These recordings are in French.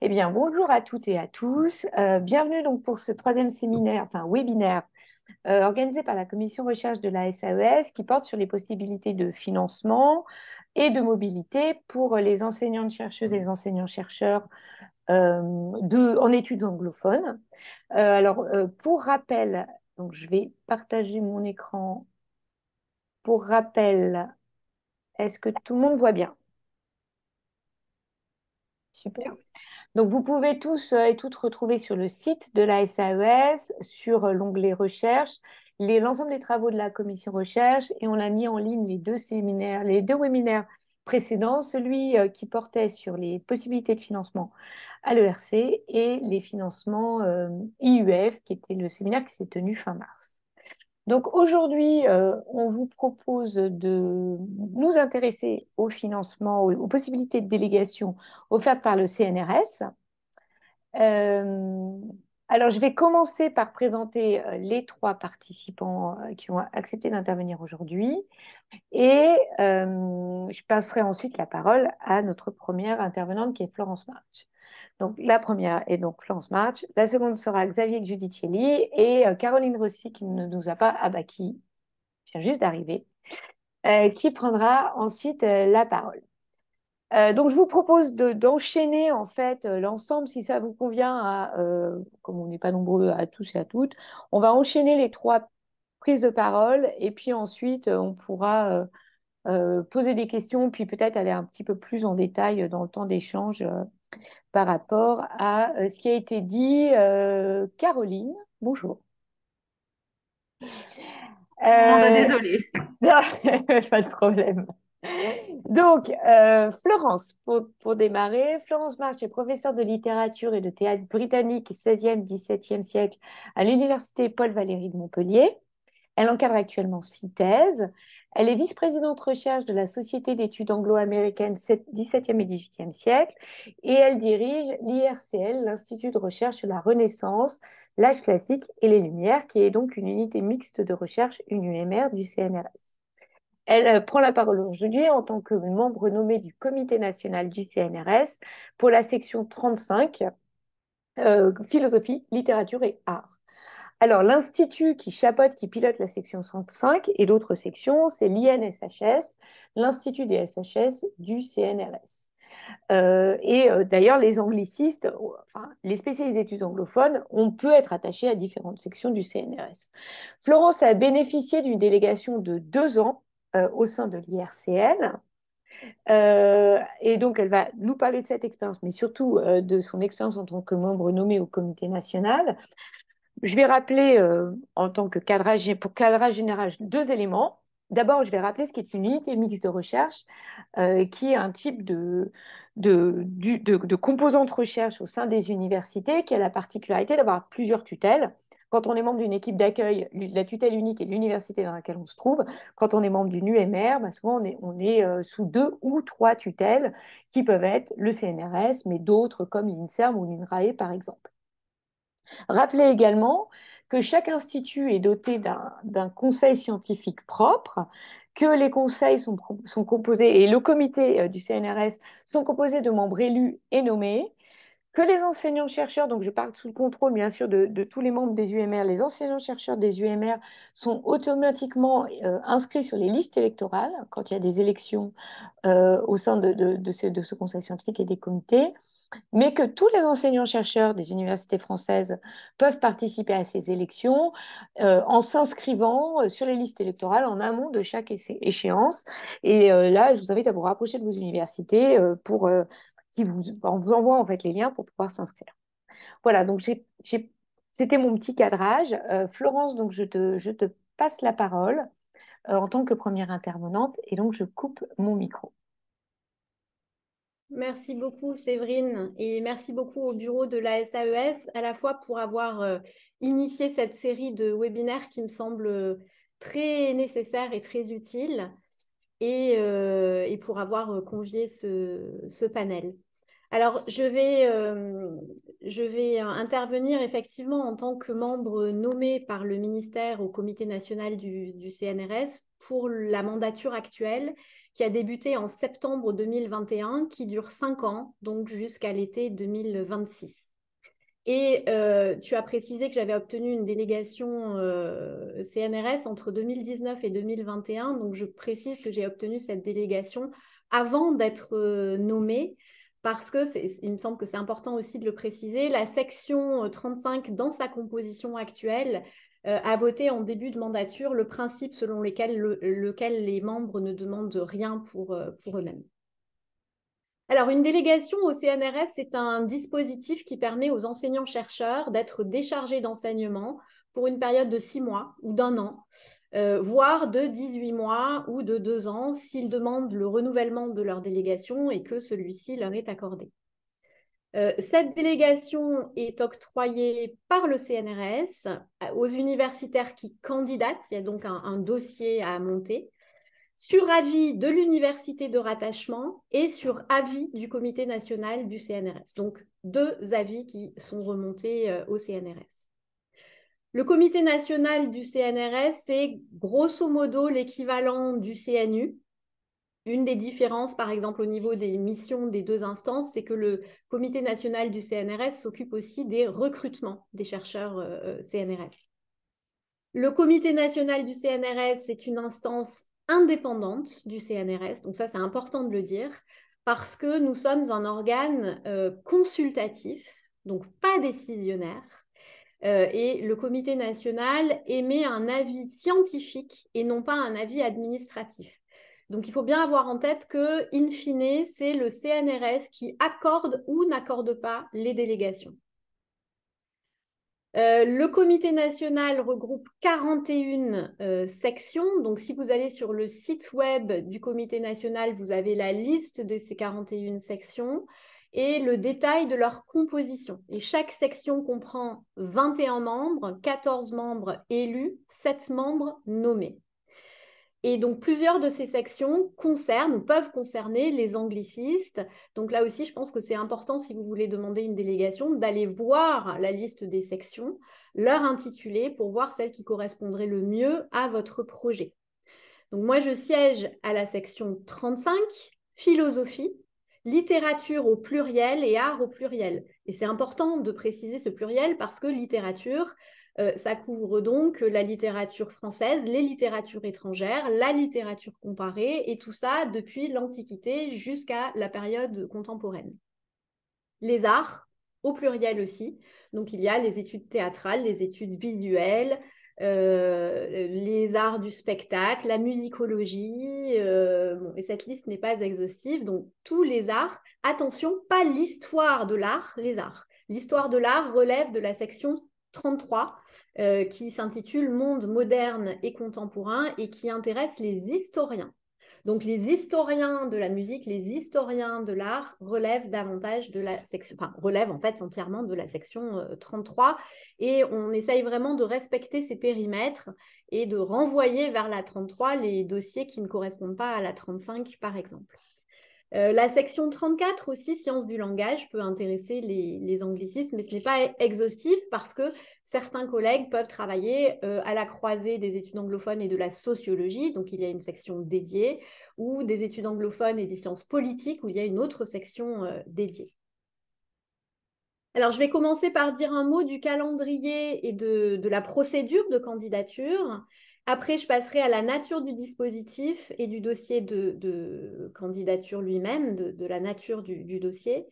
Eh bien, bonjour à toutes et à tous. Euh, bienvenue donc pour ce troisième séminaire, enfin webinaire, euh, organisé par la commission recherche de la SAES e qui porte sur les possibilités de financement et de mobilité pour les enseignantes chercheuses et les enseignants chercheurs euh, de, en études anglophones. alors, pour rappel, donc je vais partager mon écran. Pour rappel, est-ce que tout le monde voit bien Super. Donc, vous pouvez tous euh, et toutes retrouver sur le site de la SAES, e sur euh, l'onglet recherche, l'ensemble des travaux de la commission recherche. Et on a mis en ligne les deux séminaires, les deux webinaires précédents, celui euh, qui portait sur les possibilités de financement à l'ERC et les financements IUF, qui était le séminaire qui s'est tenu fin mars. Donc aujourd'hui, euh, on vous propose de nous intéresser au financement, aux, aux possibilités de délégation offertes par le CNRS. Euh, alors, je vais commencer par présenter euh, les trois participants qui ont accepté d'intervenir aujourd'hui et je passerai ensuite la parole à notre première intervenante qui est Florence March. Donc la première est donc Florence March, la seconde sera Xavier Giudicelli et euh, Caroline Rossi qui ne nous a pas abattu, vient juste d'arriver, euh, qui prendra ensuite euh, la parole. donc je vous propose d'enchaîner en fait l'ensemble si ça vous convient, à, comme on n'est pas nombreux à tous et à toutes, on va enchaîner les trois prises de parole et puis ensuite on pourra poser des questions puis peut-être aller un petit peu plus en détail dans le temps d'échange par rapport à euh, ce qui a été dit. Euh, Caroline, bonjour. Bah, euh, désolée. pas de problème. Donc, Florence, pour, pour, démarrer, Florence March est professeure de littérature et de théâtre britannique 16e-17e siècle à l'Université Paul Valéry de Montpellier. Elle encadre actuellement six thèses. Elle est vice-présidente recherche de la Société d'études anglo-américaines 17e et 18e siècle et elle dirige l'IRCL, l'Institut de recherche sur la Renaissance, l'âge classique et les Lumières, qui est donc une unité mixte de recherche, une UMR du CNRS. Elle euh, prend la parole aujourd'hui en tant que membre nommé du Comité national du CNRS pour la section 35, euh, philosophie, littérature et art. Alors, l'Institut qui chapeaute, qui pilote la section 65 et l'autre section, c'est l'INSHS, l'Institut des SHS du CNRS. Euh, et euh, d'ailleurs, les anglicistes, les spécialistes d'études anglophones, on peut être attaché à différentes sections du CNRS. Florence a bénéficié d'une délégation de deux ans euh, au sein de l'IRCN. et donc, elle va nous parler de cette expérience, mais surtout de son expérience en tant que membre nommé au comité national. Je vais rappeler, euh, en tant que cadrage, général, deux éléments. D'abord, je vais rappeler ce qui est une unité mixte de recherche, euh, qui est un type de, de, de, composante recherche au sein des universités, qui a la particularité d'avoir plusieurs tutelles. Quand on est membre d'une équipe d'accueil, la tutelle unique est l'université dans laquelle on se trouve. Quand on est membre d'une UMR, bah, souvent on est, euh, sous deux ou trois tutelles qui peuvent être le CNRS, mais d'autres comme l'INSERM ou l'INRAE par exemple. Rappelez également que chaque institut est doté d'un conseil scientifique propre, que les conseils sont, composés et le comité euh, du CNRS sont composés de membres élus et nommés, que les enseignants-chercheurs, donc je parle sous le contrôle bien sûr de, tous les membres des UMR, les enseignants-chercheurs des UMR sont automatiquement euh, inscrits sur les listes électorales quand il y a des élections euh, au sein de, de, ce, conseil scientifique et des comités, mais que tous les enseignants-chercheurs des universités françaises peuvent participer à ces élections euh, en s'inscrivant sur les listes électorales en amont de chaque échéance. Et là, je vous invite à vous rapprocher de vos universités pour qui vous, on vous envoie en fait les liens pour pouvoir s'inscrire. Voilà, donc c'était mon petit cadrage. Euh, Florence, donc je te, passe la parole euh, en tant que première intervenante et donc je coupe mon micro. Merci beaucoup Séverine et merci beaucoup au bureau de la SAES e à la fois pour avoir euh, initié cette série de webinaires qui me semble très nécessaire et très utile et, pour avoir convié ce panel. Alors, je vais, euh, euh, intervenir effectivement en tant que membre nommé par le ministère au comité national du, CNRS pour la mandature actuelle qui a débuté en septembre 2021, qui dure cinq ans, donc jusqu'à l'été 2026. Et euh, tu as précisé que j'avais obtenu une délégation CNRS entre 2019 et 2021, donc je précise que j'ai obtenu cette délégation avant d'être nommée parce que il me semble que c'est important aussi de le préciser, la section 35 euh, dans sa composition actuelle euh, a voté en début de mandature le principe selon lequel, les membres ne demandent rien pour, euh, pour eux-mêmes. Alors, une délégation au CNRS, c'est un dispositif qui permet aux enseignants-chercheurs d'être déchargés d'enseignement pour une période de six mois ou d'un an euh, voire de 18 mois ou de 2 ans s'ils demandent le renouvellement de leur délégation et que celui-ci leur est accordé. Euh, cette délégation est octroyée par le CNRS aux universitaires qui candidatent. Il y a donc un, dossier à monter sur avis de l'université de rattachement et sur avis du comité national du CNRS. Donc deux avis qui sont remontés euh, au CNRS. Le comité national du CNRS, c'est grosso modo l'équivalent du CNU. Une des différences, par exemple, au niveau des missions des deux instances, c'est que le comité national du CNRS s'occupe aussi des recrutements des chercheurs euh, euh, CNRS. Le comité national du CNRS, est une instance indépendante du CNRS, donc ça c'est important de le dire, parce que nous sommes un organe euh, consultatif, donc pas décisionnaire, euh, et le comité national émet un avis scientifique et non pas un avis administratif. Donc il faut bien avoir en tête que, in fine, c'est le CNRS qui accorde ou n'accorde pas les délégations. Euh, le comité national regroupe 41 euh, sections. Donc, si vous allez sur le site web du comité national, vous avez la liste de ces 41 sections et le détail de leur composition. Et chaque section comprend 21 membres, 14 membres élus, 7 membres nommés. Et donc plusieurs de ces sections concernent ou peuvent concerner les anglicistes. Donc là aussi, je pense que c'est important, si vous voulez demander une délégation, d'aller voir la liste des sections, leur intitulé, pour voir celle qui correspondrait le mieux à votre projet. Donc moi, je siège à la section 35, philosophie, littérature au pluriel et art au pluriel. Et c'est important de préciser ce pluriel parce que littérature, euh, ça couvre donc la littérature française, les littératures étrangères, la littérature comparée, et tout ça depuis l'Antiquité jusqu'à la période contemporaine. Les arts, au pluriel aussi. Donc il y a les études théâtrales, les études visuelles, euh, les arts du spectacle, la musicologie. Euh, bon, et cette liste n'est pas exhaustive, donc tous les arts. Attention, pas l'histoire de l'art, les arts. L'histoire de l'art relève de la section 33 euh, qui s'intitule Monde moderne et contemporain et qui intéresse les historiens. Donc les historiens de la musique, les historiens de l'art relèvent davantage de la section, enfin relèvent en fait entièrement de la section 33 euh, et on essaye vraiment de respecter ces périmètres et de renvoyer vers la 33 les dossiers qui ne correspondent pas à la 35 par exemple. Euh, la section 34 aussi, sciences du langage, peut intéresser les, anglicistes, mais ce n'est pas e-, exhaustif parce que certains collègues peuvent travailler euh, à la croisée des études anglophones et de la sociologie, donc il y a une section dédiée, ou des études anglophones et des sciences politiques, où il y a une autre section euh, dédiée. Alors, je vais commencer par dire un mot du calendrier et de la procédure de candidature. Après, je passerai à la nature du dispositif et du dossier de, candidature lui-même, de, la nature du, dossier.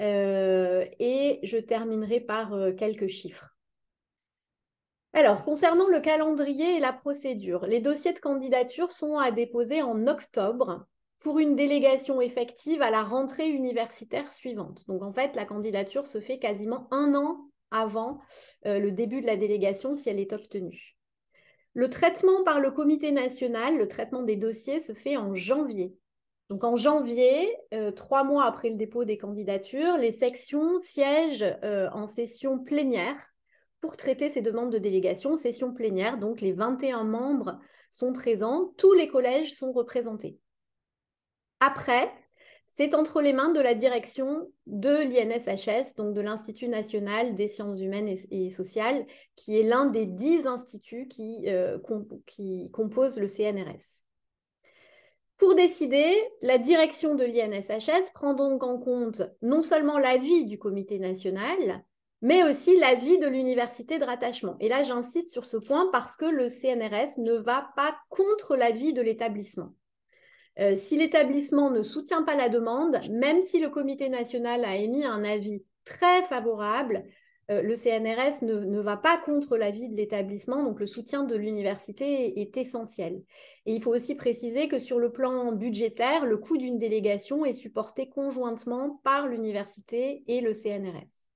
Euh, et je terminerai par euh, quelques chiffres. Alors, concernant le calendrier et la procédure, les dossiers de candidature sont à déposer en octobre pour une délégation effective à la rentrée universitaire suivante. Donc, en fait, la candidature se fait quasiment un an avant euh, le début de la délégation si elle est obtenue. Le traitement par le comité national, le traitement des dossiers se fait en janvier. Donc en janvier, euh, trois mois après le dépôt des candidatures, les sections siègent euh, en session plénière pour traiter ces demandes de délégation, session plénière. Donc les 21 membres sont présents, tous les collèges sont représentés. Après, c'est entre les mains de la direction de l'INSHS, donc de l'Institut national des sciences humaines et, sociales, qui est l'un des dix instituts qui, euh, qui composent le CNRS. Pour décider, la direction de l'INSHS prend donc en compte non seulement l'avis du comité national, mais aussi l'avis de l'université de rattachement. Et là, j'insiste sur ce point parce que le CNRS ne va pas contre l'avis de l'établissement. Euh, si l'établissement ne soutient pas la demande, même si le comité national a émis un avis très favorable, euh, le CNRS ne, va pas contre l'avis de l'établissement, donc le soutien de l'université est, essentiel. Et il faut aussi préciser que sur le plan budgétaire, le coût d'une délégation est supporté conjointement par l'université et le CNRS.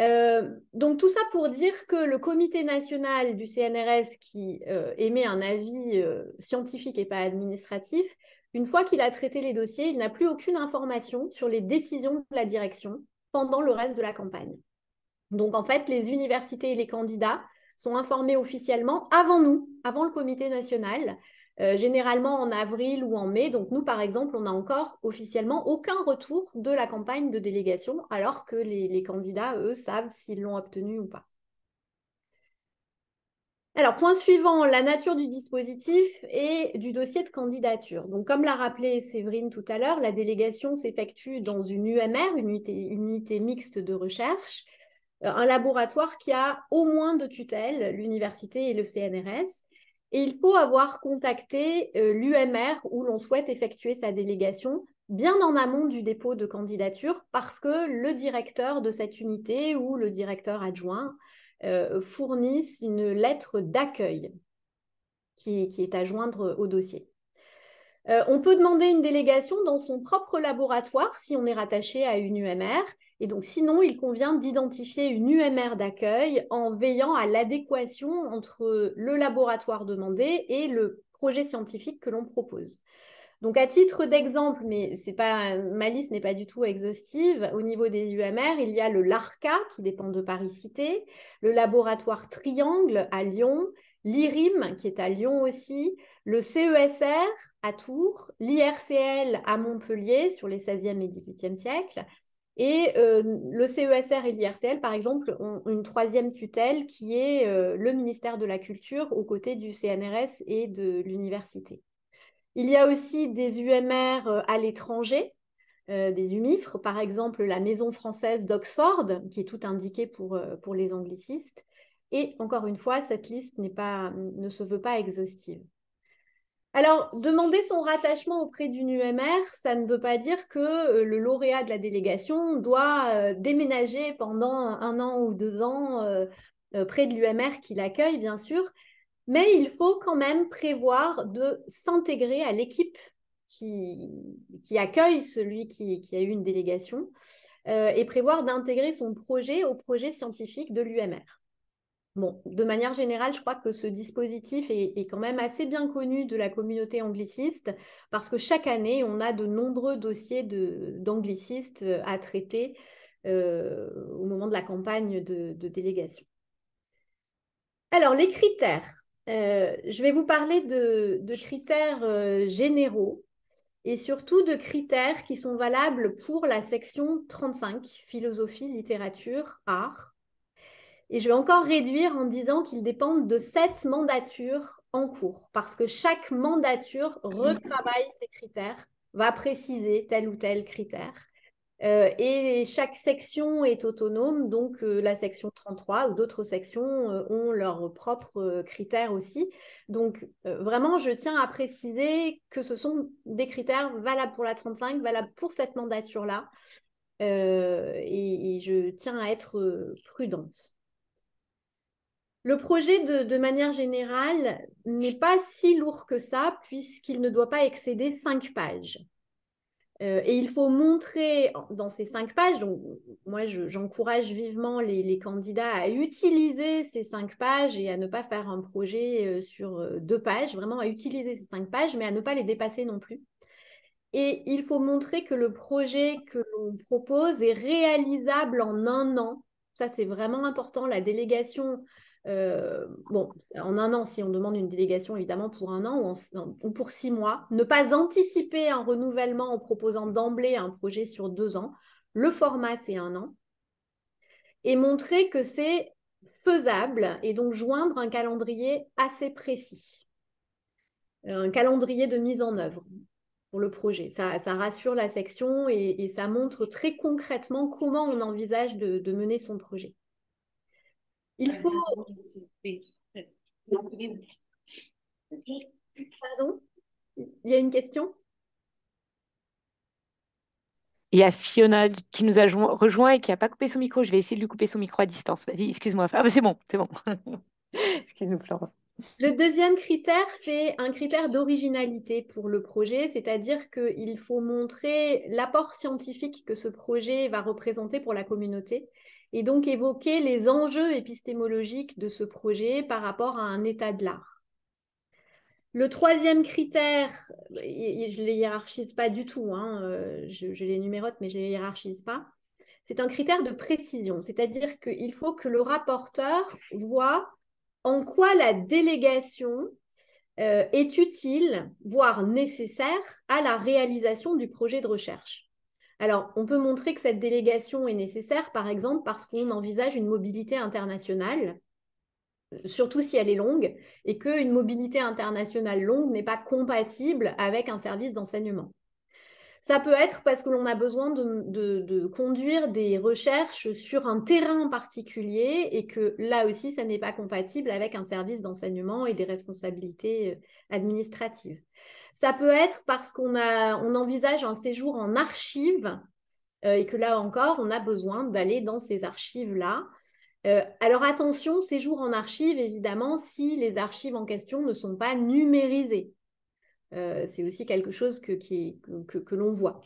Euh, donc tout ça pour dire que le comité national du CNRS qui euh, émet un avis euh, scientifique et pas administratif, une fois qu'il a traité les dossiers, il n'a plus aucune information sur les décisions de la direction pendant le reste de la campagne. Donc en fait, les universités et les candidats sont informés officiellement avant nous, avant le comité national, euh, généralement en avril ou en mai. Donc nous, par exemple, on n'a encore officiellement aucun retour de la campagne de délégation, alors que les, candidats, eux, savent s'ils l'ont obtenu ou pas. Alors, point suivant, la nature du dispositif et du dossier de candidature. Donc, comme l'a rappelé Séverine tout à l'heure, la délégation s'effectue dans une UMR, une unité, mixte de recherche, euh, un laboratoire qui a au moins deux tutelles, l'université et le CNRS, et il faut avoir contacté euh, l'UMR où l'on souhaite effectuer sa délégation bien en amont du dépôt de candidature parce que le directeur de cette unité ou le directeur adjoint euh, fournissent une lettre d'accueil qui est à joindre au dossier. Euh, on peut demander une délégation dans son propre laboratoire si on est rattaché à une UMR. Et donc, sinon, il convient d'identifier une UMR d'accueil en veillant à l'adéquation entre le laboratoire demandé et le projet scientifique que l'on propose. Donc, à titre d'exemple, mais c'est pas, ma liste n'est pas du tout exhaustive, au niveau des UMR, il y a le LARCA qui dépend de Paris Cité, le laboratoire Triangle à Lyon, l'IRIM qui est à Lyon aussi, le CESR à Tours, l'IRCL à Montpellier sur les 16e et 18e siècles. Et euh, le CESR et l'IRCL, par exemple, ont une troisième tutelle qui est euh, le ministère de la Culture aux côtés du CNRS et de l'université. Il y a aussi des UMR euh, à l'étranger, des UMIFR, e, par exemple la Maison française d'Oxford, qui est tout indiquée pour, pour les anglicistes. Et encore une fois, cette liste ne se veut pas exhaustive. Alors, demander son rattachement auprès d'une UMR, ça ne veut pas dire que euh, le lauréat de la délégation doit euh, déménager pendant un an ou deux ans euh, près de l'UMR qui l'accueille, bien sûr, mais il faut quand même prévoir de s'intégrer à l'équipe qui, accueille celui qui, a eu une délégation et prévoir d'intégrer son projet au projet scientifique de l'UMR. Bon, de manière générale, je crois que ce dispositif est, quand même assez bien connu de la communauté angliciste parce que chaque année, on a de nombreux dossiers d'anglicistes euh, à traiter euh, au moment de la campagne de, délégation. Alors, les critères. Euh, je vais vous parler de, critères généraux et surtout de critères qui sont valables pour la section 35, philosophie, littérature, art et je vais encore réduire en disant qu'ils dépendent de sept mandatures en cours, parce que chaque mandature mmh. retravaille ses critères, va préciser tel ou tel critère. Euh, et chaque section est autonome, donc euh, la section 33 ou d'autres sections euh, ont leurs propres critères aussi. Donc vraiment, je tiens à préciser que ce sont des critères valables pour la 35, valables pour cette mandature-là. et, je tiens à être prudente. Le projet, de, manière générale, n'est pas si lourd que ça, puisqu'il ne doit pas excéder cinq pages. Euh, et il faut montrer dans ces cinq pages, donc moi j'encourage vivement les, candidats à utiliser ces cinq pages et à ne pas faire un projet euh, sur euh, deux pages, vraiment à utiliser ces cinq pages, mais à ne pas les dépasser non plus. Et il faut montrer que le projet que l'on propose est réalisable en un an. Ça, c'est vraiment important. La délégation euh, bon, en un an, si on demande une délégation, évidemment, pour un an ou, pour six mois, ne pas anticiper un renouvellement en proposant d'emblée un projet sur deux ans. Le format, c'est un an. Et montrer que c'est faisable et donc joindre un calendrier assez précis, euh, un calendrier de mise en œuvre pour le projet. Ça, rassure la section et, ça montre très concrètement comment on envisage de mener son projet. Il ah, faut. Pardon Il y a une question Il y a Fiona qui nous a rejoint et qui n'a pas coupé son micro. Je vais essayer de lui couper son micro à distance. Vas-y, excuse-moi. Ah, bah, c'est bon, c'est bon. Excuse-nous, Florence. Le deuxième critère, c'est un critère d'originalité pour le projet, c'est-à-dire qu'il faut montrer l'apport scientifique que ce projet va représenter pour la communauté et donc évoquer les enjeux épistémologiques de ce projet par rapport à un état de l'art. Le troisième critère, je ne les hiérarchise pas du tout, hein, euh, je, les numérote, mais je ne les hiérarchise pas. C'est un critère de précision, c'est-à-dire qu'il faut que le rapporteur voit en quoi la délégation euh, est utile, voire nécessaire, à la réalisation du projet de recherche. Alors, on peut montrer que cette délégation est nécessaire, par exemple, parce qu'on envisage une mobilité internationale, euh, surtout si elle est longue, et qu'une mobilité internationale longue n'est pas compatible avec un service d'enseignement. Ça peut être parce que l'on a besoin de, conduire des recherches sur un terrain particulier et que là aussi, ça n'est pas compatible avec un service d'enseignement et des responsabilités euh, administratives. Ça peut être parce qu'on on envisage un séjour en archives euh, et que là encore, on a besoin d'aller dans ces archives-là. Euh, alors attention, séjour en archives, évidemment, si les archives en question ne sont pas numérisées. Euh, c'est aussi quelque chose que, l'on voit.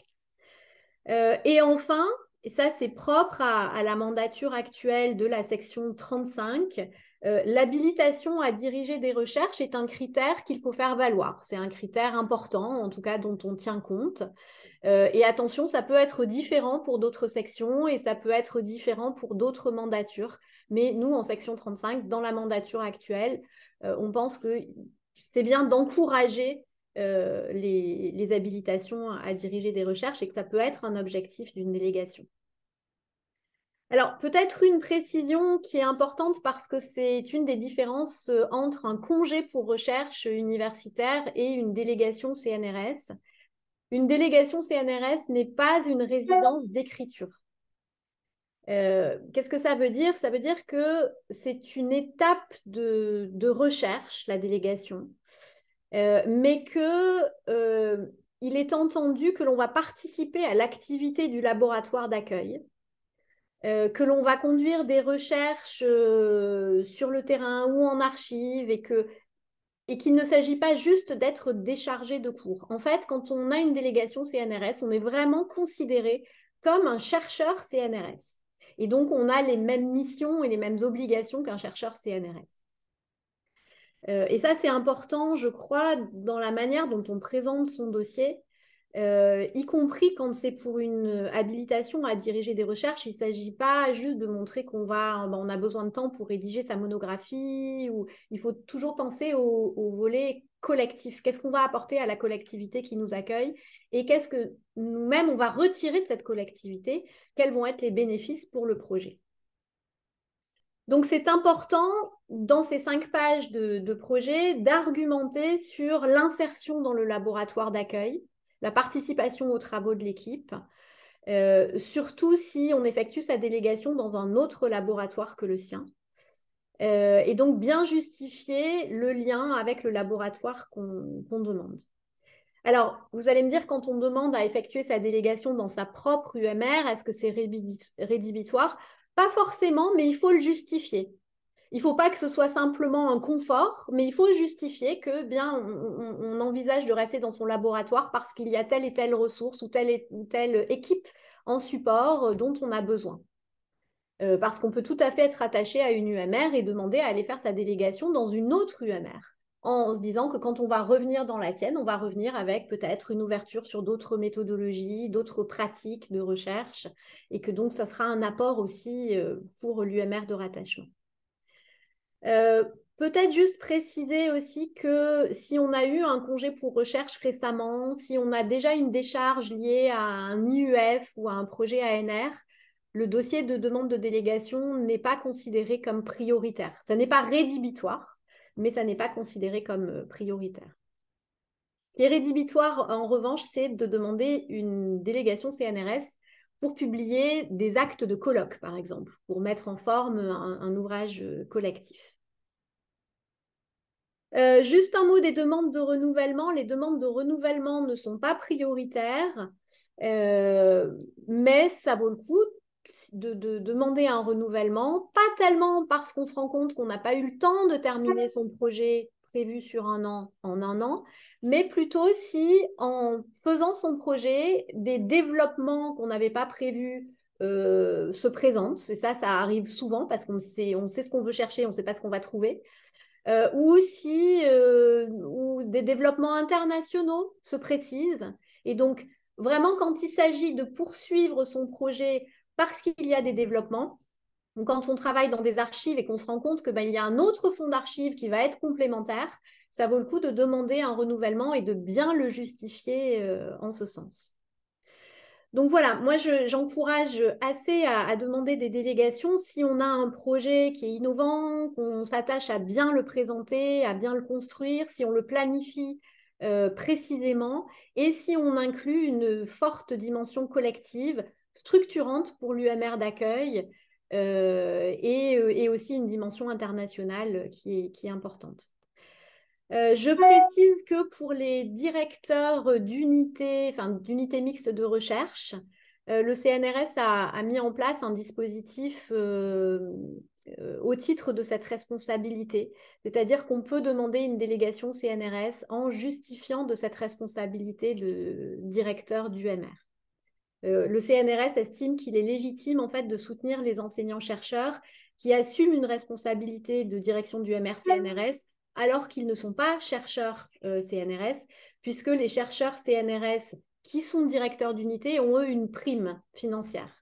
Euh, et enfin, et ça c'est propre à, la mandature actuelle de la section 35, euh, l'habilitation à diriger des recherches est un critère qu'il faut faire valoir. C'est un critère important, en tout cas dont on tient compte. et attention, ça peut être différent pour d'autres sections et ça peut être différent pour d'autres mandatures. Mais nous, en section 35, dans la mandature actuelle, on pense que c'est bien d'encourager euh, les, habilitations à diriger des recherches et que ça peut être un objectif d'une délégation. Alors peut-être une précision qui est importante parce que c'est une des différences euh, entre un congé pour recherche universitaire et une délégation CNRS. Une délégation CNRS n'est pas une résidence d'écriture. Euh, qu'est-ce que ça veut dire Ça veut dire que c'est une étape de recherche, la délégation, euh, mais que euh, il est entendu que l'on va participer à l'activité du laboratoire d'accueil, euh, que l'on va conduire des recherches sur le terrain ou en archives, et que et qu'il ne s'agit pas juste d'être déchargé de cours. En fait, quand on a une délégation CNRS, on est vraiment considéré comme un chercheur CNRS. Et donc, on a les mêmes missions et les mêmes obligations qu'un chercheur CNRS. Euh, et ça, c'est important, je crois, dans la manière dont on présente son dossier, euh, y compris quand c'est pour une habilitation à diriger des recherches. Il ne s'agit pas juste de montrer qu'on va, ben, on a besoin de temps pour rédiger sa monographie. Ou il faut toujours penser au volet collectif. Qu'est-ce qu'on va apporter à la collectivité qui nous accueille et qu'est-ce que nous-mêmes on va retirer de cette collectivité Quels vont être les bénéfices pour le projet donc, c'est important dans ces cinq pages de, projet d'argumenter sur l'insertion dans le laboratoire d'accueil, la participation aux travaux de l'équipe, euh, surtout si on effectue sa délégation dans un autre laboratoire que le sien. Euh, et donc bien justifier le lien avec le laboratoire qu'on demande. Alors, vous allez me dire, quand on demande à effectuer sa délégation dans sa propre UMR, est-ce que c'est rédhibitoire pas forcément, mais il faut le justifier. Il ne faut pas que ce soit simplement un confort, mais il faut justifier que bien on, envisage de rester dans son laboratoire parce qu'il y a telle et telle ressource ou telle et, ou telle équipe en support euh, dont on a besoin. Euh, parce qu'on peut tout à fait être attaché à une UMR et demander à aller faire sa délégation dans une autre UMR en se disant que quand on va revenir dans la tienne, on va revenir avec peut-être une ouverture sur d'autres méthodologies, d'autres pratiques de recherche, et que donc ça sera un apport aussi euh, pour l'UMR de rattachement. Euh, peut-être juste préciser aussi que si on a eu un congé pour recherche récemment, si on a déjà une décharge liée à un IUF e ou à un projet ANR, le dossier de demande de délégation n'est pas considéré comme prioritaire. Ça n'est pas rédhibitoire, mais ça n'est pas considéré comme euh, prioritaire. Ce rédhibitoire, en revanche, c'est de demander une délégation CNRS pour publier des actes de colloque, par exemple, pour mettre en forme un, ouvrage euh, collectif. Euh, juste un mot des demandes de renouvellement. Les demandes de renouvellement ne sont pas prioritaires, mais ça vaut le coup de, demander un renouvellement, pas tellement parce qu'on se rend compte qu'on n'a pas eu le temps de terminer son projet prévu sur un an en un an, mais plutôt si en faisant son projet, des développements qu'on n'avait pas prévus euh, se présentent. c'est ça, ça arrive souvent parce qu'on sait, on sait ce qu'on veut chercher, on ne sait pas ce qu'on va trouver. Euh, ou si euh, ou des développements internationaux se précisent. Et donc, vraiment, quand il s'agit de poursuivre son projet parce qu'il y a des développements. Donc, quand on travaille dans des archives et qu'on se rend compte qu'il ben, y a un autre fonds d'archives qui va être complémentaire, ça vaut le coup de demander un renouvellement et de bien le justifier euh, en ce sens. Donc voilà, moi j'encourage assez à, demander des délégations si on a un projet qui est innovant, qu'on s'attache à bien le présenter, à bien le construire, si on le planifie euh, précisément et si on inclut une forte dimension collective structurante pour l'UMR d'accueil euh, euh, et, aussi une dimension internationale qui est, importante. Euh, je précise que pour les directeurs d'unités, enfin d'unités mixtes de recherche, le CNRS a, mis en place un dispositif au titre de cette responsabilité, c'est-à-dire qu'on peut demander une délégation CNRS en justifiant de cette responsabilité de directeur d'UMR. Euh, le CNRS estime qu'il est légitime en fait de soutenir les enseignants-chercheurs qui assument une responsabilité de direction du MR-CNRS, alors qu'ils ne sont pas chercheurs euh, CNRS, puisque les chercheurs CNRS qui sont directeurs d'unité ont eux une prime financière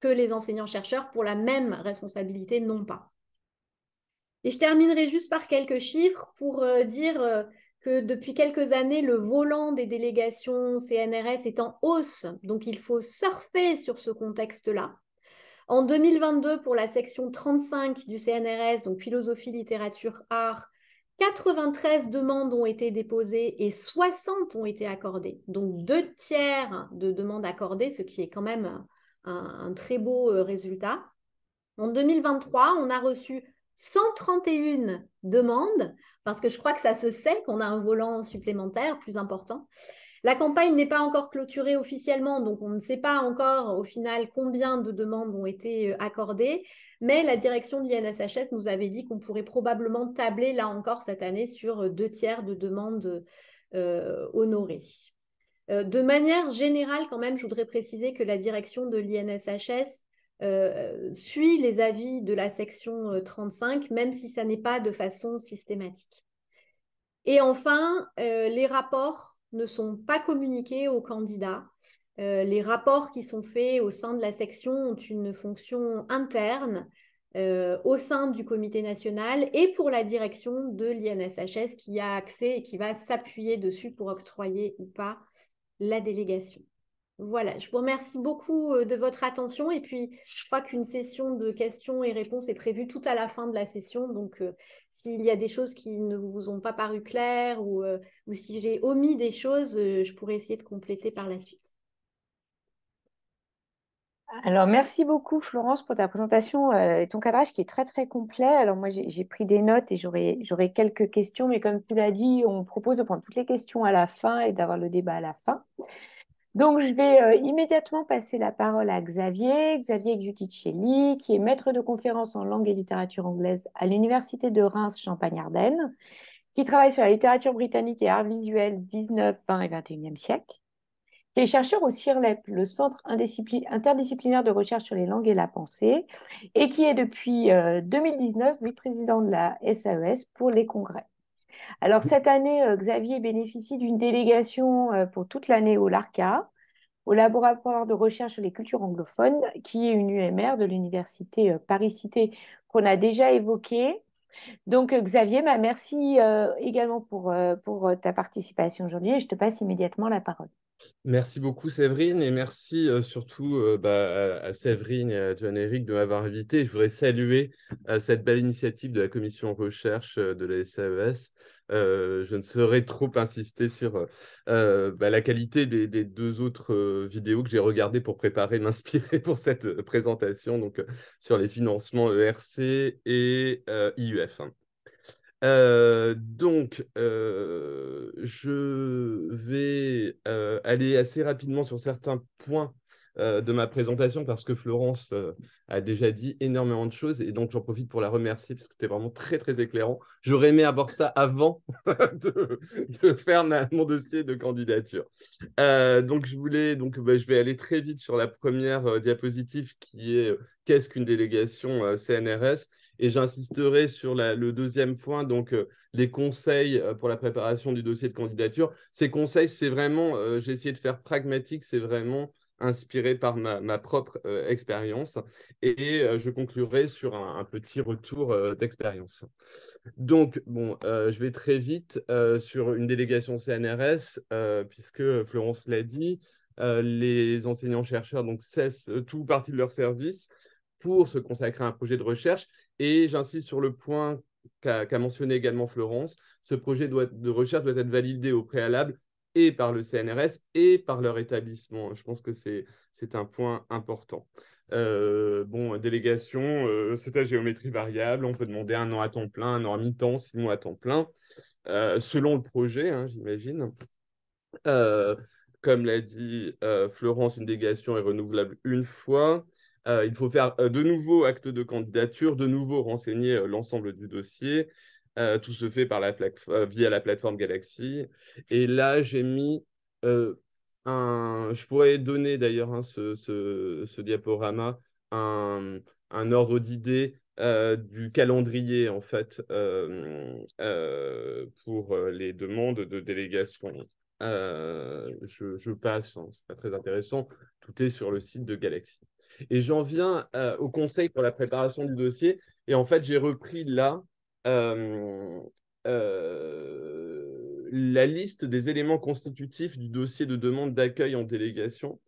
que les enseignants-chercheurs pour la même responsabilité n'ont pas. Et je terminerai juste par quelques chiffres pour euh, dire que depuis quelques années, le volant des délégations CNRS est en hausse, donc il faut surfer sur ce contexte-là. En 2022, pour la section 35 du CNRS, donc philosophie, littérature, art, 93 demandes ont été déposées et 60 ont été accordées. Donc deux tiers de demandes accordées, ce qui est quand même un, un très beau euh, résultat. En 2023, on a reçu 131 demandes, parce que je crois que ça se sait qu'on a un volant supplémentaire plus important. La campagne n'est pas encore clôturée officiellement, donc on ne sait pas encore au final combien de demandes ont été euh, accordées, mais la direction de l'INSHS nous avait dit qu'on pourrait probablement tabler là encore cette année sur euh, deux tiers de demandes euh, honorées. de manière générale, quand même, je voudrais préciser que la direction de l'INSHS euh, suit les avis de la section 35, euh, même si ça n'est pas de façon systématique. Et enfin, euh, les rapports ne sont pas communiqués aux candidats. les rapports qui sont faits au sein de la section ont une fonction interne au sein du comité national et pour la direction de l'INSHS qui a accès et qui va s'appuyer dessus pour octroyer ou pas la délégation. Voilà, je vous remercie beaucoup euh, de votre attention et puis je crois qu'une session de questions et réponses est prévue tout à la fin de la session. Donc euh, s'il y a des choses qui ne vous ont pas paru claires ou, euh, si j'ai omis des choses, je pourrais essayer de compléter par la suite. Alors merci beaucoup Florence pour ta présentation et ton cadrage qui est très très complet. Alors moi j'ai pris des notes et j'aurai quelques questions, mais comme tu l'as dit, on propose de prendre toutes les questions à la fin et d'avoir le débat à la fin. Donc, je vais euh, immédiatement passer la parole à Xavier, Xavier Giuticelli, qui est maître de conférences en langue et littérature anglaise à l'Université de Reims Champagne-Ardennes, qui travaille sur la littérature britannique et art visuel 19, 20 et 21e siècle, qui est chercheur au CIRLEP, le Centre interdisciplinaire de recherche sur les langues et la pensée, et qui est depuis 2019 euh, vice-président de la SAES e pour les congrès. Alors cette année, euh, Xavier bénéficie d'une délégation euh, pour toute l'année au LARCA, au laboratoire de recherche sur les cultures anglophones, qui est une UMR de l'université euh, Paris-Cité qu'on a déjà évoquée. Donc Xavier, bah, merci également pour, pour ta participation aujourd'hui et je te passe immédiatement la parole. Merci beaucoup Séverine et merci euh, surtout euh, bah, à, Séverine et à John Eric de m'avoir invité. Je voudrais saluer euh, cette belle initiative de la commission recherche de la SAES. E je ne saurais trop insister sur bah, la qualité des, deux autres vidéos que j'ai regardées pour préparer, m'inspirer pour cette présentation, donc sur les financements ERC et IUF. Hein. Euh, donc, euh, je vais euh, aller assez rapidement sur certains points euh, de ma présentation parce que Florence euh, a déjà dit énormément de choses et donc j'en profite pour la remercier parce que c'était vraiment très très éclairant. J'aurais aimé avoir ça avant de, faire mon dossier de candidature. Euh, donc je voulais, donc bah, je vais aller très vite sur la première diapositive qui est qu'est-ce qu'une délégation CNRS et j'insisterai sur le deuxième point, donc les conseils pour la préparation du dossier de candidature. Ces conseils, c'est vraiment, j'ai essayé de faire pragmatique, c'est vraiment inspiré par ma, propre euh, expérience. Et euh, je conclurai sur un, petit retour euh, d'expérience. Donc, bon, je vais très vite sur une délégation CNRS, puisque Florence l'a dit, les enseignants-chercheurs donc, cessent tout partie de leur service pour se consacrer à un projet de recherche. Et j'insiste sur le point qu'a mentionné également Florence, ce projet doit, de recherche doit être validé au préalable et par le CNRS et par leur établissement. Je pense que c'est un point important. Euh, bon, délégation, euh, c'est à géométrie variable. On peut demander un an à temps plein, un an à mi-temps, six mois à temps plein, euh, selon le projet, hein, j'imagine. comme l'a dit Florence, une délégation est renouvelable une fois. il faut faire de nouveau acte de candidature, de nouveau renseigner l'ensemble du dossier. Euh, tout se fait par la euh, via la plateforme Galaxy. Et là, j'ai mis euh, un. Je pourrais donner d'ailleurs hein, ce, ce, ce, diaporama un, un ordre d'idée du calendrier en fait pour les demandes de délégation. Je, je, passe, hein, c'est pas très intéressant. Tout est sur le site de Galaxy. Et j'en viens au conseil pour la préparation du dossier. Et en fait, j'ai repris là euh, euh, la liste des éléments constitutifs du dossier de demande d'accueil en délégation,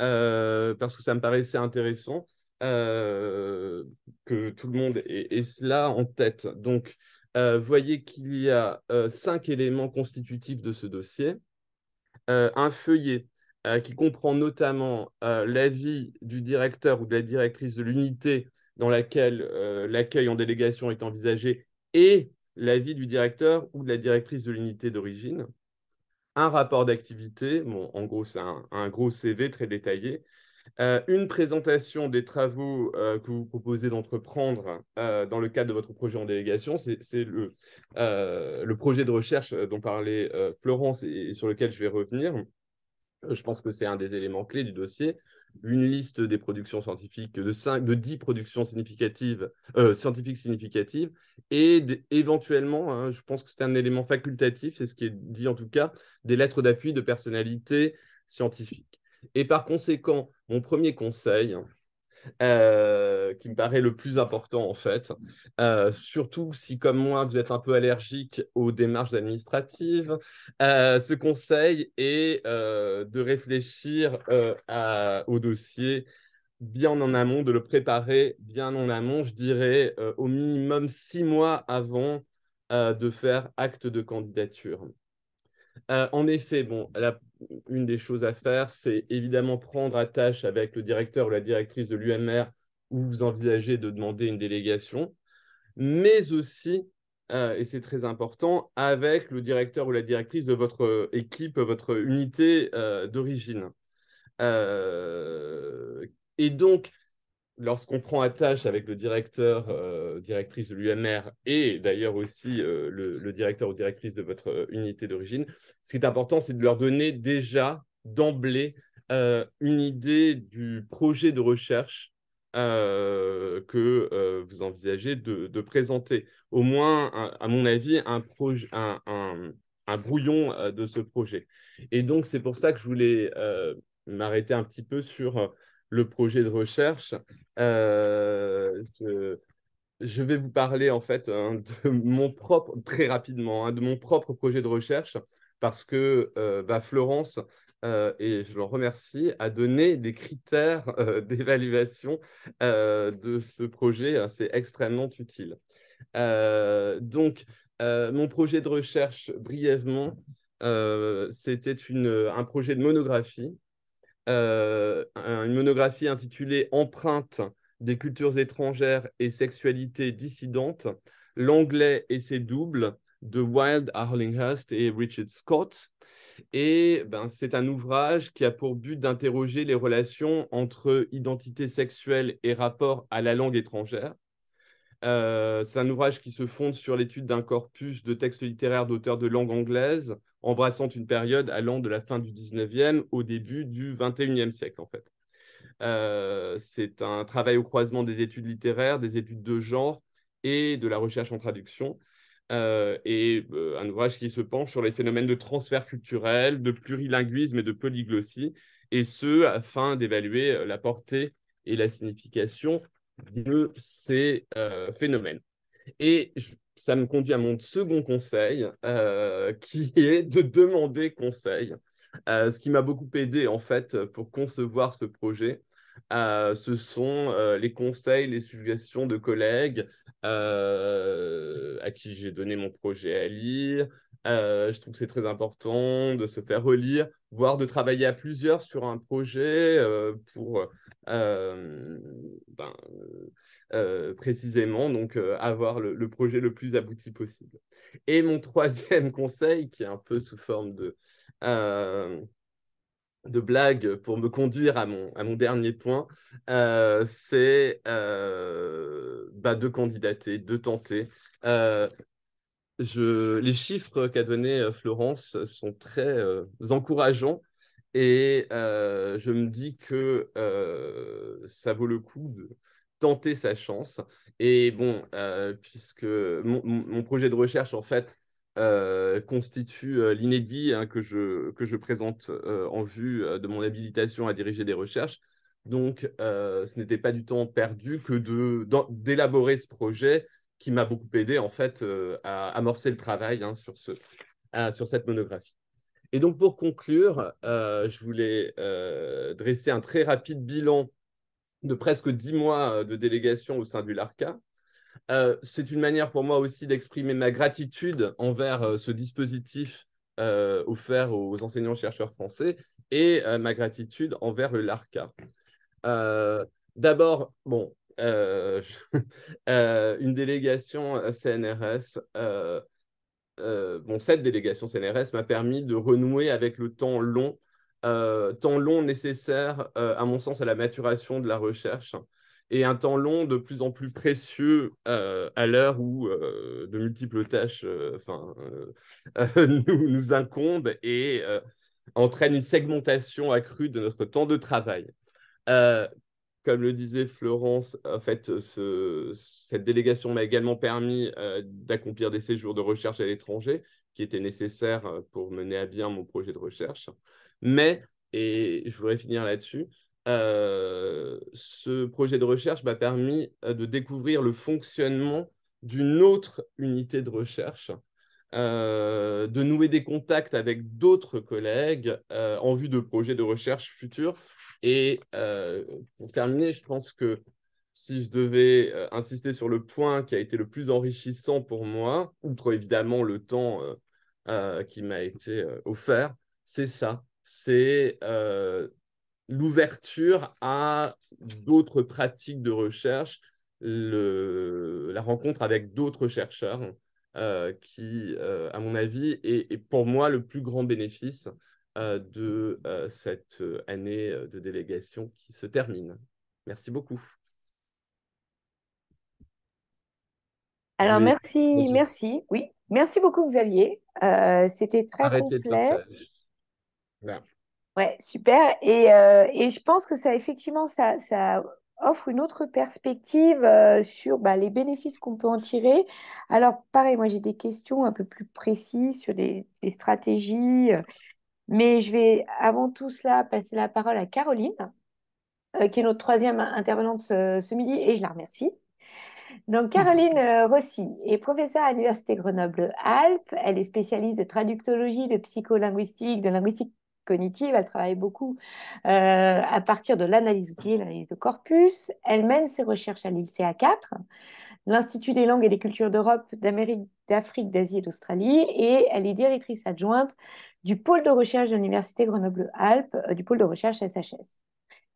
euh, parce que ça me paraissait intéressant. que tout le monde ait, cela en tête. Donc, voyez qu'il y a cinq éléments constitutifs de ce dossier. un feuillet qui comprend notamment l'avis du directeur ou de la directrice de l'unité dans laquelle l'accueil en délégation est envisagé et l'avis du directeur ou de la directrice de l'unité d'origine, un rapport d'activité, bon, en gros c'est un, gros CV très détaillé, euh, une présentation des travaux euh, que vous proposez d'entreprendre euh, dans le cadre de votre projet en délégation. C'est le, projet de recherche dont parlait Florence et, sur lequel je vais revenir. Je pense que c'est un des éléments clés du dossier une liste des productions scientifiques, de, 5, de 10 productions significatives, euh, scientifiques significatives, et éventuellement, hein, je pense que c'est un élément facultatif, c'est ce qui est dit en tout cas, des lettres d'appui de personnalités scientifiques. Et par conséquent, mon premier conseil, euh, qui me paraît le plus important en fait. Euh, surtout si, comme moi, vous êtes un peu allergique aux démarches administratives, euh, ce conseil est de réfléchir au dossier bien en amont, de le préparer bien en amont, je dirais au minimum six mois avant de faire acte de candidature. en effet, bon, la une des choses à faire, c'est évidemment prendre attache avec le directeur ou la directrice de l'UMR où vous envisagez de demander une délégation, mais aussi, euh, et c'est très important, avec le directeur ou la directrice de votre euh, équipe, votre unité euh, d'origine. et donc, lorsqu'on prend attache avec le directeur, euh, directrice de l'UMR et d'ailleurs aussi euh, le, directeur ou directrice de votre euh, unité d'origine, ce qui est important, c'est de leur donner déjà d'emblée une idée du projet de recherche que vous envisagez de, présenter. Au moins, à mon avis, un, un, brouillon de ce projet. Et donc, c'est pour ça que je voulais m'arrêter un petit peu sur le projet de recherche. Euh, je, vais vous parler en fait hein, de mon propre, très rapidement, hein, de mon propre projet de recherche parce que euh, bah, Florence, euh, et je l'en remercie, a donné des critères d'évaluation de ce projet. Hein, c'est extrêmement utile. donc, mon projet de recherche, brièvement, c'était un projet de monographie euh, une monographie intitulée Empreinte des cultures étrangères et sexualité dissidente, l'anglais et ses doubles de Wilde, Arlinghurst et Richard Scott. Et ben, c'est un ouvrage qui a pour but d'interroger les relations entre identité sexuelle et rapport à la langue étrangère c'est un ouvrage qui se fonde sur l'étude d'un corpus de textes littéraires d'auteurs de langue anglaise, embrassant une période allant de la fin du 19e au début du 21e siècle, en fait. c'est un travail au croisement des études littéraires, des études de genre et de la recherche en traduction, et un ouvrage qui se penche sur les phénomènes de transfert culturel, de plurilinguisme et de polyglossie, et ce, afin d'évaluer la portée et la signification de ces euh, phénomènes. Et ça me conduit à mon second conseil, euh, qui est de demander conseil. Euh, ce qui m'a beaucoup aidé, en fait, pour concevoir ce projet, ce sont les conseils, les suggestions de collègues à qui j'ai donné mon projet à lire, euh, je trouve que c'est très important de se faire relire, voire de travailler à plusieurs sur un projet euh, pour euh, ben, précisément donc avoir le, projet le plus abouti possible. Et mon troisième conseil, qui est un peu sous forme de, de blague pour me conduire à mon, à mon dernier point, c'est ben, de candidater, de tenter les chiffres qu'a donné euh, Florence sont très euh, encourageants et euh, je me dis que ça vaut le coup de tenter sa chance. Et bon, puisque mon, projet de recherche, en fait, constitue l'inédit hein, que, que je présente en vue de mon habilitation à diriger des recherches. Donc, ce n'était pas du temps perdu que d'élaborer ce projet qui m'a beaucoup aidé en fait euh, à amorcer le travail hein, sur, ce, sur cette monographie. Et donc pour conclure, euh, je voulais euh, dresser un très rapide bilan de presque dix mois de délégation au sein du LARCA. C'est une manière pour moi aussi d'exprimer ma gratitude envers ce dispositif offert aux enseignants-chercheurs français et ma gratitude envers le LARCA. D'abord, bon, euh, euh, une délégation euh, CNRS, bon, cette délégation CNRS m'a permis de renouer avec le temps long, temps long nécessaire, à mon sens, à la maturation de la recherche et un temps long de plus en plus précieux à l'heure où de multiples tâches enfin nous, nous, incombent et entraînent une segmentation accrue de notre temps de travail. Comme le disait Florence, en fait, cette délégation m'a également permis euh, d'accomplir des séjours de recherche à l'étranger qui étaient nécessaires euh, pour mener à bien mon projet de recherche. Mais, et je voudrais finir là-dessus, euh, ce projet de recherche m'a permis de découvrir le fonctionnement d'une autre unité de recherche, de nouer des contacts avec d'autres collègues en vue de projets de recherche futurs et euh, pour terminer, je pense que si je devais euh, insister sur le point qui a été le plus enrichissant pour moi, outre évidemment le temps euh, qui m'a été offert, c'est ça, c'est l'ouverture à d'autres pratiques de recherche, la rencontre avec d'autres chercheurs. qui, à mon avis, est, pour moi le plus grand bénéfice euh, de euh, cette euh, année de délégation qui se termine. Merci beaucoup. Alors, merci, merci. Oui, merci beaucoup, Xavier. C'était très Arrêtez complet. Ouais. super. Et, et, je pense que ça, effectivement, ça, ça offre une autre perspective sur bah, les bénéfices qu'on peut en tirer. Alors, pareil, moi, j'ai des questions un peu plus précises sur les, les stratégies mais je vais avant tout cela passer la parole à Caroline, euh, qui est notre troisième intervenante ce, midi, et je la remercie. Donc, Caroline euh, Rossi est professeure à l'Université Grenoble-Alpes. Elle est spécialiste de traductologie, de psycholinguistique, de linguistique cognitive. Elle travaille beaucoup euh, à partir de l'analyse outil, l'analyse de corpus. Elle mène ses recherches à l'ILCA 4 l'Institut des langues et des cultures d'Europe, d'Amérique, d'Afrique, d'Asie et d'Australie. Et elle est directrice adjointe du pôle de recherche de l'Université Grenoble-Alpes, euh, du pôle de recherche SHS.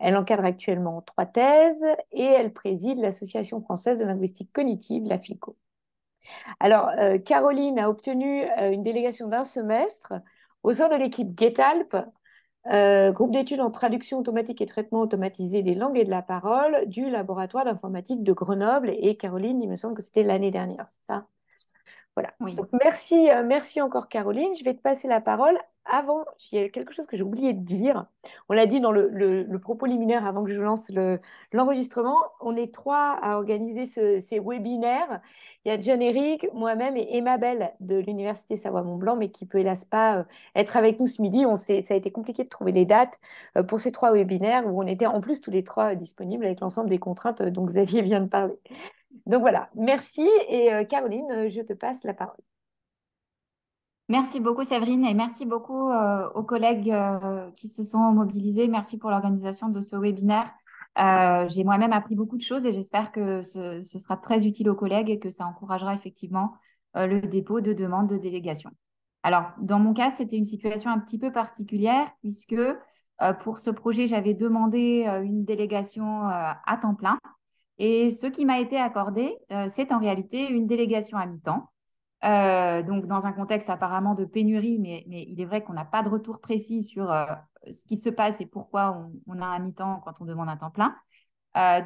Elle encadre actuellement trois thèses et elle préside l'Association française de linguistique cognitive, la FICO. Alors, euh, Caroline a obtenu euh, une délégation d'un semestre au sein de l'équipe GetAlp euh, groupe d'études en traduction automatique et traitement automatisé des langues et de la parole du laboratoire d'informatique de Grenoble. Et Caroline, il me semble que c'était l'année dernière, c'est ça merci, euh, merci encore Caroline. Je vais te passer la parole. Avant, il y a quelque chose que j'ai oublié de dire. On l'a dit dans le, propos liminaire avant que je lance l'enregistrement. on est trois à organiser ces webinaires. Il y a John Eric, moi-même et Emma Belle de l'Université Savoie-Mont-Blanc, mais qui peut hélas pas euh, être avec nous ce midi. On ça a été compliqué de trouver les dates euh, pour ces trois webinaires où on était en plus tous les trois disponibles avec l'ensemble des contraintes dont Xavier vient de parler. Donc voilà, merci. Et euh, Caroline, euh, je te passe la parole. Merci beaucoup Séverine et merci beaucoup euh, aux collègues qui se sont mobilisés. Merci pour l'organisation de ce webinaire. J'ai moi-même appris beaucoup de choses et j'espère que ce, ce, sera très utile aux collègues et que ça encouragera effectivement le dépôt de demandes de délégation. Alors, dans mon cas, c'était une situation un petit peu particulière puisque pour ce projet, j'avais demandé une délégation à temps plein et ce qui m'a été accordé, euh, c'est en réalité une délégation à mi-temps. Euh, donc, dans un contexte apparemment de pénurie, mais, il est vrai qu'on n'a pas de retour précis sur euh, ce qui se passe et pourquoi on, on a un mi-temps quand on demande un temps plein.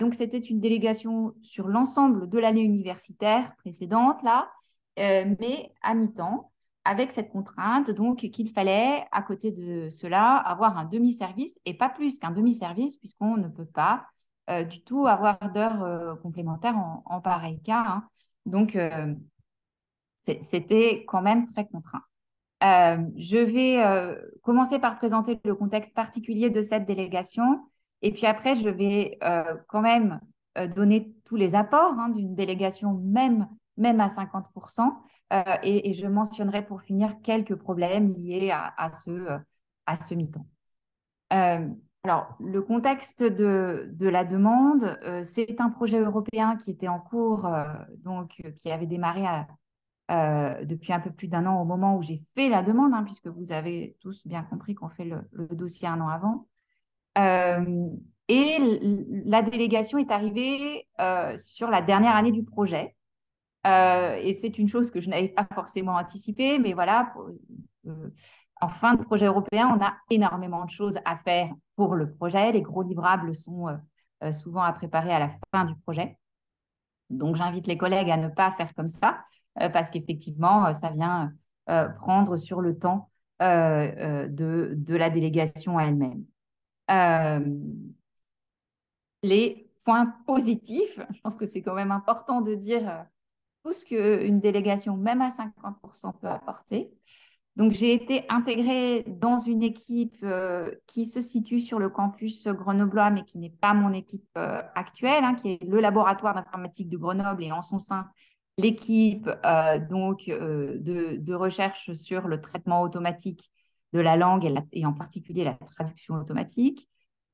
donc, c'était une délégation sur l'ensemble de l'année universitaire précédente, là, mais à mi-temps, avec cette contrainte, donc, qu'il fallait, à côté de cela, avoir un demi-service et pas plus qu'un demi-service, puisqu'on ne peut pas euh, du tout avoir d'heures euh, complémentaires en, pareil cas. Hein. Donc, euh, c'était quand même très contraint. je vais commencer par présenter le contexte particulier de cette délégation et puis après, je vais quand même donner tous les apports hein, d'une délégation même, même à 50% et, je mentionnerai pour finir quelques problèmes liés à, à ce, à ce mi-temps. Alors, le contexte de, la demande, euh, c'est un projet européen qui était en cours, euh, donc euh, qui avait démarré depuis un peu plus d'un an au moment où j'ai fait la demande, hein, puisque vous avez tous bien compris qu'on fait le, dossier un an avant. et la délégation est arrivée sur la dernière année du projet. et c'est une chose que je n'avais pas forcément anticipée, mais voilà, en fin de projet européen, on a énormément de choses à faire pour le projet. Les gros livrables sont euh, euh, souvent à préparer à la fin du projet. Donc, j'invite les collègues à ne pas faire comme ça, euh, parce qu'effectivement, ça vient prendre sur le temps de, la délégation elle-même. les points positifs, je pense que c'est quand même important de dire tout ce qu'une délégation, même à 50%, peut apporter. Donc, j'ai été intégrée dans une équipe euh, qui se situe sur le campus grenoblois, mais qui n'est pas mon équipe euh, actuelle, hein, qui est le laboratoire d'informatique de Grenoble et en son sein l'équipe euh, donc de, recherche sur le traitement automatique de la langue et, en particulier la traduction automatique.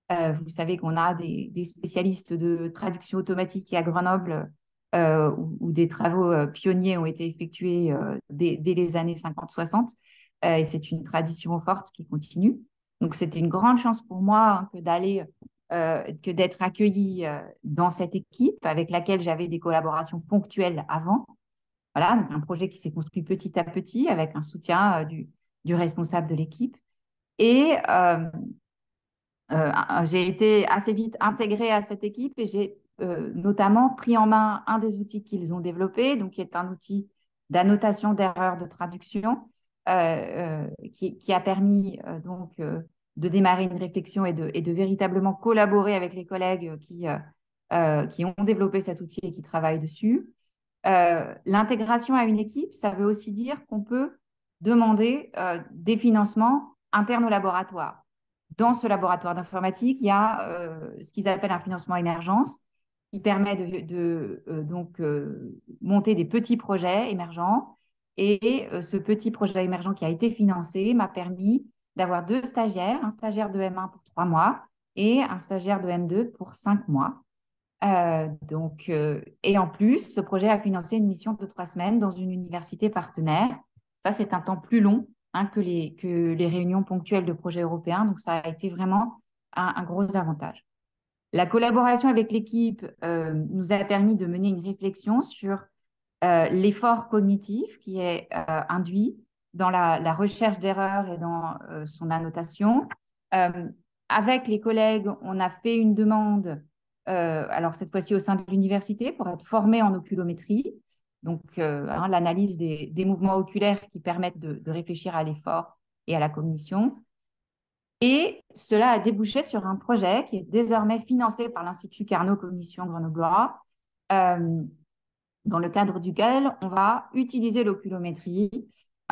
vous savez qu'on a des, spécialistes de traduction automatique à Grenoble euh, où, des travaux euh, pionniers ont été effectués euh, dès, les années 50-60. et c'est une tradition forte qui continue. Donc, c'était une grande chance pour moi hein, que d'aller, que d'être accueillie dans cette équipe avec laquelle j'avais des collaborations ponctuelles avant. Voilà, donc un projet qui s'est construit petit à petit avec un soutien du, du, responsable de l'équipe. Et j'ai été assez vite intégrée à cette équipe et j'ai euh, notamment pris en main un des outils qu'ils ont développé, donc qui est un outil d'annotation d'erreurs de traduction, euh, euh, qui, qui, a permis donc de démarrer une réflexion et de, et de, véritablement collaborer avec les collègues qui, qui ont développé cet outil et qui travaillent dessus. L'intégration à une équipe, ça veut aussi dire qu'on peut demander des financements internes au laboratoire dans ce laboratoire d'informatique, il y a ce qu'ils appellent un financement émergence, qui permet de, euh, donc euh, monter des petits projets émergents. Et euh, ce petit projet émergent qui a été financé m'a permis d'avoir deux stagiaires, un stagiaire de M1 pour trois mois et un stagiaire de M2 pour cinq mois. donc, et en plus, ce projet a financé une mission de trois semaines dans une université partenaire. Ça, c'est un temps plus long hein, que, les, que les réunions ponctuelles de projets européens. Donc, ça a été vraiment un gros avantage. La collaboration avec l'équipe euh, nous a permis de mener une réflexion sur euh, l'effort cognitif qui est euh, induit dans la, recherche d'erreurs et dans son annotation. avec les collègues, on a fait une demande, alors cette fois-ci au sein de l'université, pour être formé en oculométrie, donc hein, l'analyse des, mouvements oculaires qui permettent de, de réfléchir à l'effort et à la cognition. Et cela a débouché sur un projet qui est désormais financé par l'Institut Carnot Cognition Grenoble, euh, dans le cadre duquel on va utiliser l'oculométrie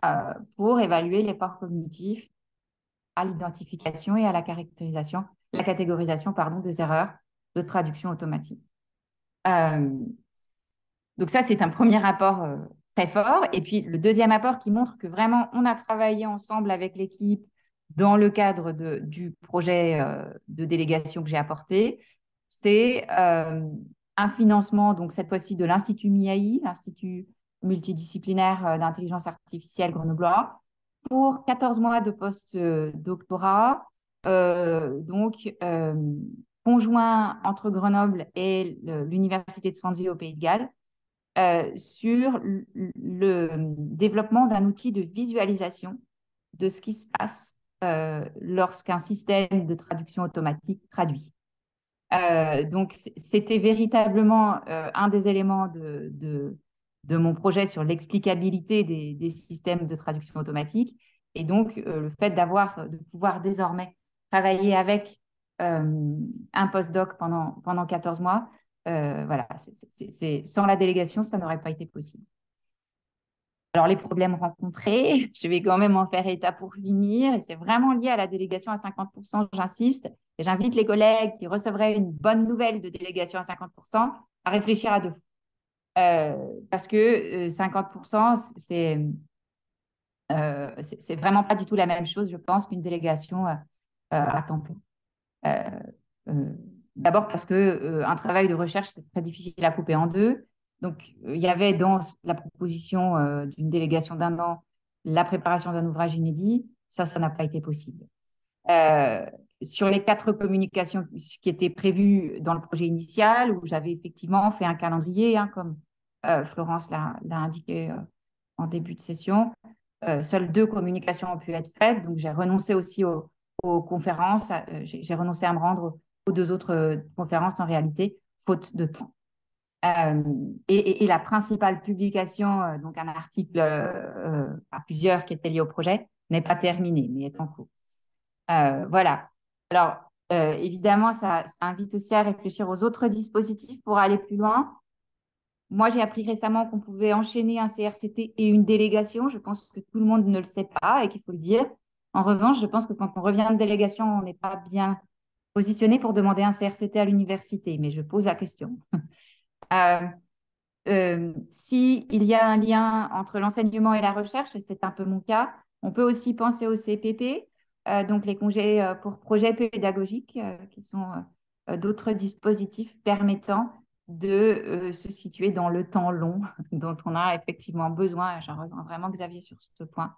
euh, pour évaluer l'effort cognitif à l'identification et à la caractérisation, la catégorisation pardon, des erreurs de traduction automatique. Euh, donc ça, c'est un premier rapport très fort. Et puis le deuxième apport qui montre que vraiment on a travaillé ensemble avec l'équipe, dans le cadre du projet euh, de délégation que j'ai apporté, c'est euh, un financement, donc cette fois-ci de l'Institut MIAI, l'Institut multidisciplinaire euh, d'intelligence artificielle grenoblois, pour 14 mois de post-doctorat, donc conjoint entre Grenoble et l'Université de Swansea au Pays de Galles, sur le développement d'un outil de visualisation de ce qui se passe euh, lorsqu'un système de traduction automatique traduit. Euh, donc, c'était véritablement euh, un des éléments de, mon projet sur l'explicabilité des, systèmes de traduction automatique. Et donc, le fait d'avoir, de pouvoir désormais travailler avec un postdoc pendant, pendant 14 mois, voilà, c'est sans la délégation, ça n'aurait pas été possible. Alors les problèmes rencontrés, je vais quand même en faire état pour finir, et c'est vraiment lié à la délégation à 50%, j'insiste, et j'invite les collègues qui recevraient une bonne nouvelle de délégation à 50% à réfléchir à deux euh, parce que 50%, euh, euh, c'est c'est vraiment pas du tout la même chose, je pense, qu'une délégation à temps plein. D'abord parce que un travail de recherche, c'est très difficile à couper en deux. Donc, euh, il y avait dans la proposition euh, d'une délégation d'un an la préparation d'un ouvrage inédit. Ça, ça n'a pas été possible. Euh, sur les quatre communications qui étaient prévues dans le projet initial, où j'avais effectivement fait un calendrier, hein, comme Florence l'a indiqué en début de session, seules deux communications ont pu être faites. Donc, j'ai renoncé aussi aux conférences. j'ai renoncé à me rendre aux deux autres conférences en réalité, faute de temps. Euh, et, la principale publication, euh, donc un article euh, à plusieurs qui était lié au projet, n'est pas terminée, mais est en cours. voilà. Alors, évidemment, ça, ça, invite aussi à réfléchir aux autres dispositifs pour aller plus loin. Moi, j'ai appris récemment qu'on pouvait enchaîner un CRCT et une délégation. Je pense que tout le monde ne le sait pas et qu'il faut le dire. En revanche, je pense que quand on revient de délégation, on n'est pas bien positionné pour demander un CRCT à l'université, mais je pose la question. Euh, euh S'il y a un lien entre l'enseignement et la recherche, et c'est un peu mon cas, on peut aussi penser au CPP, euh, donc les congés euh, pour projets pédagogiques, qui sont d'autres dispositifs permettant de se situer dans le temps long dont on a effectivement besoin. J'en rejoins vraiment Xavier sur ce point.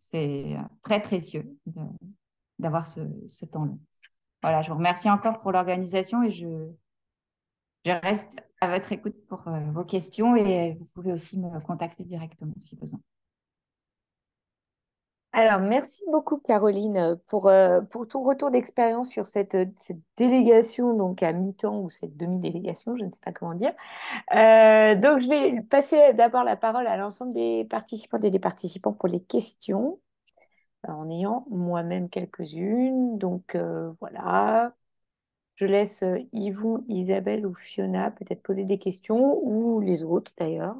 c'est très précieux d'avoir ce, ce temps long. Voilà, je vous remercie encore pour l'organisation et je, je reste à votre écoute pour euh, vos questions et vous pouvez aussi me contacter directement si besoin. Alors, merci beaucoup, Caroline, pour, euh, pour ton retour d'expérience sur cette, cette, délégation, donc à mi-temps ou cette demi-délégation, je ne sais pas comment dire. Euh, donc, je vais passer d'abord la parole à l'ensemble des participantes et des participants pour les questions, en ayant moi-même quelques-unes. Donc, voilà. Je laisse euh, Yvon, Isabelle ou Fiona peut-être poser des questions, ou les autres d'ailleurs.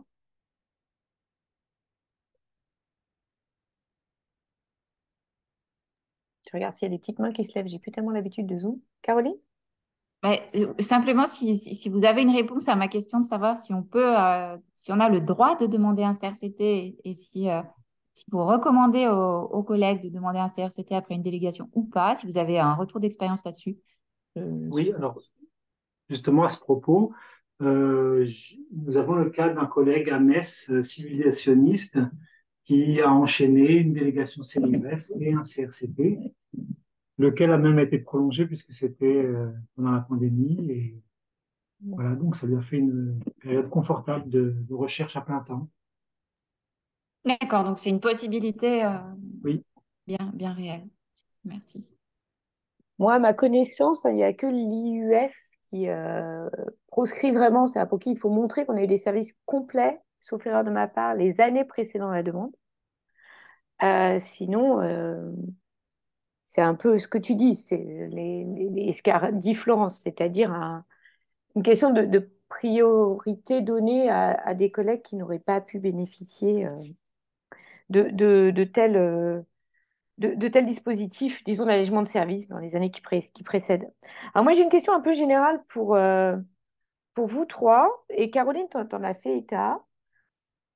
Je regarde s'il y a des petites mains qui se lèvent, j'ai plus tellement l'habitude de Zoom. Caroline ben, euh, Simplement, si, vous avez une réponse à ma question de savoir si on peut, euh, si on a le droit de demander un CRCT et, si, vous recommandez aux, aux, collègues de demander un CRCT après une délégation ou pas, si vous avez un retour d'expérience là-dessus, euh, oui, alors justement à ce propos, euh, nous avons le cas d'un collègue à Metz, euh, civilisationniste, qui a enchaîné une délégation CNRS et un CRCP, lequel a même été prolongé puisque c'était pendant la pandémie. Et voilà, donc ça lui a fait une période confortable de, recherche à plein temps. D'accord, donc c'est une possibilité oui. bien, bien réelle. Merci. Moi, à ma connaissance, hein, il n'y a que l'IUF qui euh, proscrit vraiment, c'est pour qui il faut montrer qu'on a eu des services complets, sauf erreur de ma part, les années précédant la demande. Euh, sinon, euh, c'est un peu ce que tu dis, c'est les, ce qu'a dit Florence, c'est-à-dire une question de, priorité donnée à, des collègues qui n'auraient pas pu bénéficier de, de, de de, tels dispositifs, disons, d'allègement de services dans les années qui, précèdent. Alors moi, j'ai une question un peu générale pour, euh, pour vous trois, et Caroline, tu en, as fait état.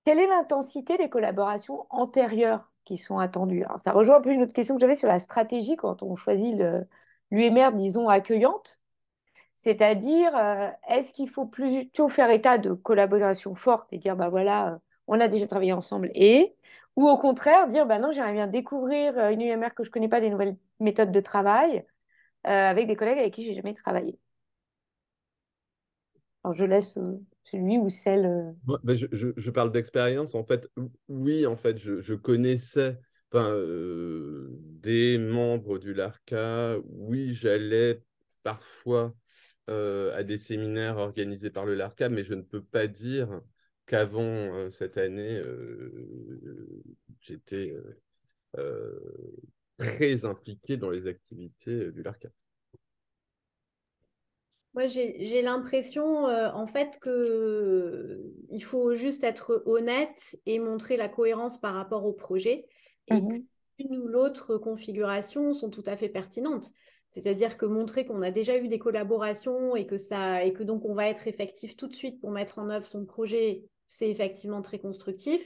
Quelle est l'intensité des collaborations antérieures qui sont attendues Alors, Ça rejoint un peu une autre question que j'avais sur la stratégie quand on choisit l'UMR, disons, accueillante. C'est-à-dire, euh, est-ce qu'il faut plutôt faire état de collaboration forte et dire, bah voilà, on a déjà travaillé ensemble et ou au contraire, dire, bah non, j'aimerais bien découvrir euh, une UMR que je ne connais pas, des nouvelles méthodes de travail, euh, avec des collègues avec qui j'ai jamais travaillé. Alors, je laisse euh, celui ou celle. Bah, je, parle d'expérience. En fait, oui, en fait, je, connaissais des membres du LARCA. Oui, j'allais parfois à des séminaires organisés par le LARCA, mais je ne peux pas dire qu'avant euh, cette année, euh, j'étais euh, très impliqué dans les activités du LARCA. Moi, j'ai l'impression, en fait, qu'il faut juste être honnête et montrer la cohérence par rapport au projet, et que mmh qu'une ou l'autre configuration sont tout à fait pertinentes. C'est-à-dire que montrer qu'on a déjà eu des collaborations et que ça et que donc on va être effectif tout de suite pour mettre en œuvre son projet c'est effectivement très constructif.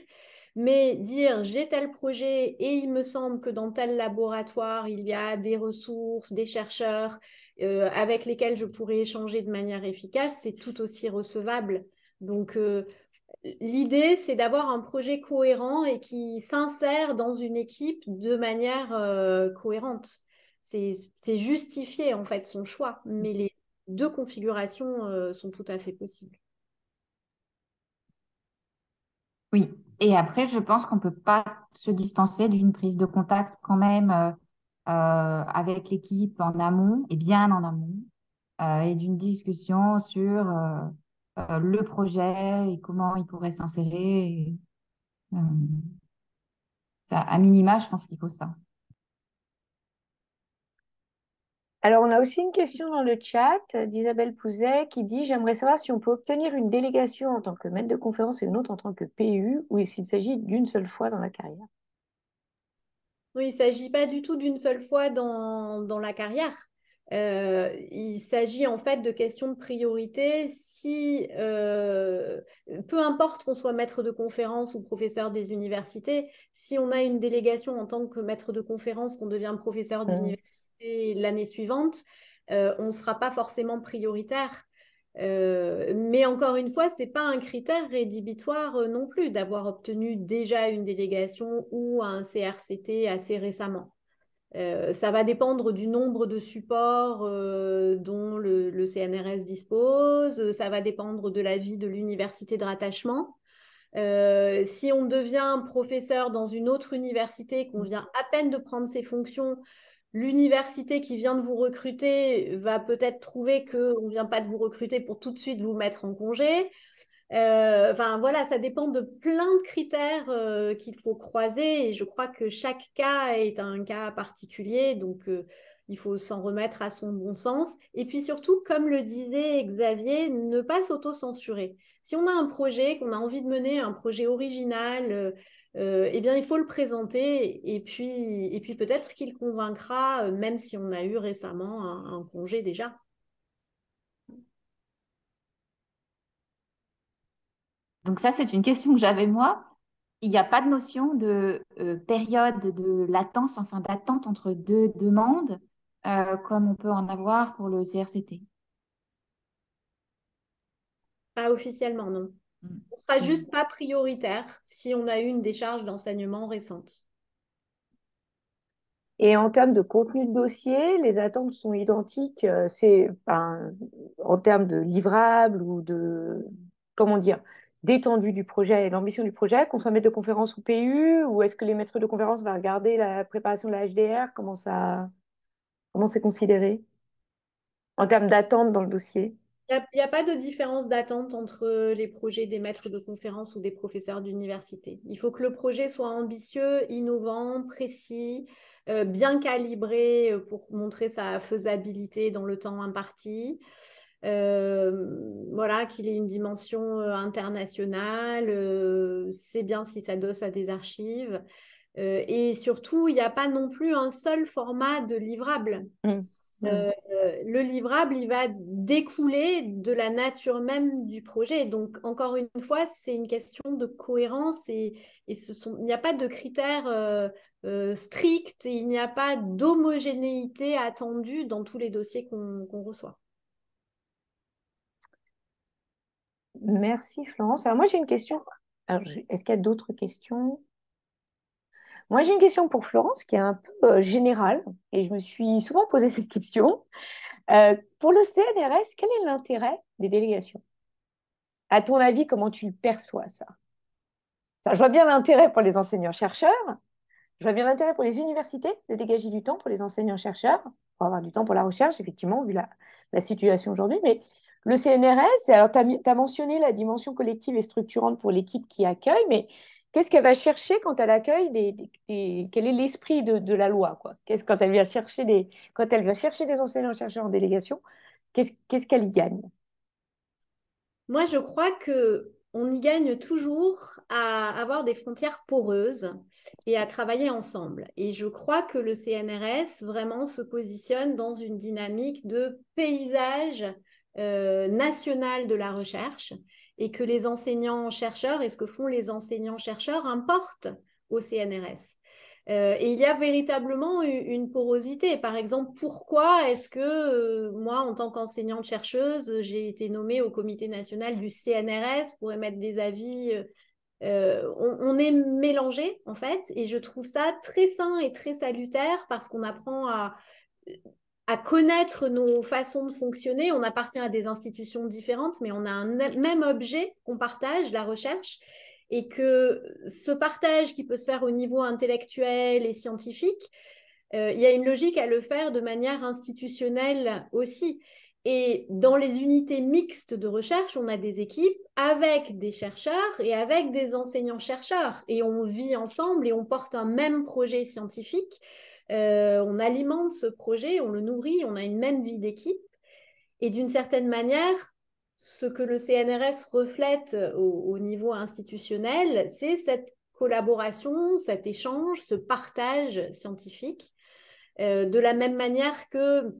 Mais dire j'ai tel projet et il me semble que dans tel laboratoire, il y a des ressources, des chercheurs euh, avec lesquels je pourrais échanger de manière efficace, c'est tout aussi recevable. Donc euh, l'idée, c'est d'avoir un projet cohérent et qui s'insère dans une équipe de manière euh, cohérente. C'est justifier en fait son choix, mais mm. les deux configurations sont tout à fait possibles. Oui, et après, je pense qu'on ne peut pas se dispenser d'une prise de contact quand même euh, euh, avec l'équipe en amont, et bien en amont, euh, et d'une discussion sur le projet et comment il pourrait s'insérer. à minima, je pense qu'il faut ça. Alors, on a aussi une question dans le chat d'Isabelle Pouzet qui dit J'aimerais savoir si on peut obtenir une délégation en tant que maître de conférence et une autre en tant que PU, ou s'il s'agit d'une seule fois dans la carrière. Oui, il ne s'agit pas du tout d'une seule fois dans, dans la carrière. Euh, il s'agit en fait de questions de priorité. Si, euh, peu importe qu'on soit maître de conférence ou professeur des universités, si on a une délégation en tant que maître de conférence, qu'on devient professeur mmh. d'université, l'année suivante, euh, on ne sera pas forcément prioritaire. Euh, mais encore une fois, ce n'est pas un critère rédhibitoire euh, non plus d'avoir obtenu déjà une délégation ou un CRCT assez récemment. ça va dépendre du nombre de supports dont le, CNRS dispose, ça va dépendre de l'avis de l'université de rattachement. si on devient professeur dans une autre université, qu'on vient à peine de prendre ses fonctions, l'université qui vient de vous recruter va peut-être trouver qu'on ne vient pas de vous recruter pour tout de suite vous mettre en congé. Euh, enfin voilà, ça dépend de plein de critères euh, qu'il faut croiser et je crois que chaque cas est un cas particulier, donc euh, il faut s'en remettre à son bon sens. Et puis surtout, comme le disait Xavier, ne pas s'auto-censurer. Si on a un projet qu'on a envie de mener, un projet original, euh, eh bien, il faut le présenter et puis, et puis peut-être qu'il convaincra, euh, même si on a eu récemment un, congé déjà. Donc ça, c'est une question que j'avais moi. Il n'y a pas de notion de euh, période de latence, enfin d'attente entre deux demandes, comme on peut en avoir pour le CRCT. Pas officiellement, non. On sera mm. juste pas prioritaire si on a eu une décharge d'enseignement récente. Et en termes de contenu de dossier, les attentes sont identiques. Euh, c'est en termes de livrable ou de comment dire d'étendue du projet et l'ambition du projet, qu'on soit maître de conférence ou PU, ou est-ce que les maîtres de conférence vont regarder la préparation de la HDR Comment ça, comment c'est considéré en termes d'attente dans le dossier il n'y a, pas de différence d'attente entre euh, les projets des maîtres de conférences ou des professeurs d'université. Il faut que le projet soit ambitieux, innovant, précis, euh, bien calibré euh, pour montrer sa faisabilité dans le temps imparti. voilà, qu'il ait une dimension internationale, c'est bien si ça dose à des archives. et surtout, il n'y a pas non plus un seul format de livrable. Mmh. Euh, le livrable, il va découler de la nature même du projet. Donc, encore une fois, c'est une question de cohérence et, il n'y a pas de critères euh, euh, stricts, et il n'y a pas d'homogénéité attendue dans tous les dossiers qu'on reçoit. Merci Florence. Alors moi j'ai une question. Est-ce qu'il y a d'autres questions moi, j'ai une question pour Florence qui est un peu euh, générale et je me suis souvent posé cette question. Euh, pour le CNRS, quel est l'intérêt des délégations À ton avis, comment tu perçois ça, ça Je vois bien l'intérêt pour les enseignants-chercheurs, je vois bien l'intérêt pour les universités de dégager du temps pour les enseignants-chercheurs, pour avoir du temps pour la recherche, effectivement, vu la, situation aujourd'hui, mais le CNRS, alors tu as, mentionné la dimension collective et structurante pour l'équipe qui accueille, mais qu'est-ce qu'elle va chercher quand elle accueille des, quel est l'esprit de, la loi quoi qu'est-ce quand elle vient chercher des quand elle chercher des enseignants chercheurs en délégation qu'est-ce qu'elle y gagne moi je crois que on y gagne toujours à avoir des frontières poreuses et à travailler ensemble. Et je crois que le CNRS vraiment se positionne dans une dynamique de paysage euh, national de la recherche et que les enseignants-chercheurs et ce que font les enseignants-chercheurs importent au CNRS. Euh, et il y a véritablement une porosité. Par exemple, pourquoi est-ce que euh, moi, en tant qu'enseignante-chercheuse, j'ai été nommée au comité national du CNRS pour émettre des avis euh, on, on, est mélangé, en fait, et je trouve ça très sain et très salutaire parce qu'on apprend à à connaître nos façons de fonctionner. On appartient à des institutions différentes, mais on a un même objet qu'on partage, la recherche, et que ce partage qui peut se faire au niveau intellectuel et scientifique, euh, il y a une logique à le faire de manière institutionnelle aussi. Et dans les unités mixtes de recherche, on a des équipes avec des chercheurs et avec des enseignants-chercheurs. Et on vit ensemble et on porte un même projet scientifique. Euh, on alimente ce projet, on le nourrit, on a une même vie d'équipe. Et d'une certaine manière, ce que le CNRS reflète au, niveau institutionnel, c'est cette collaboration, cet échange, ce partage scientifique. Euh, de la même manière que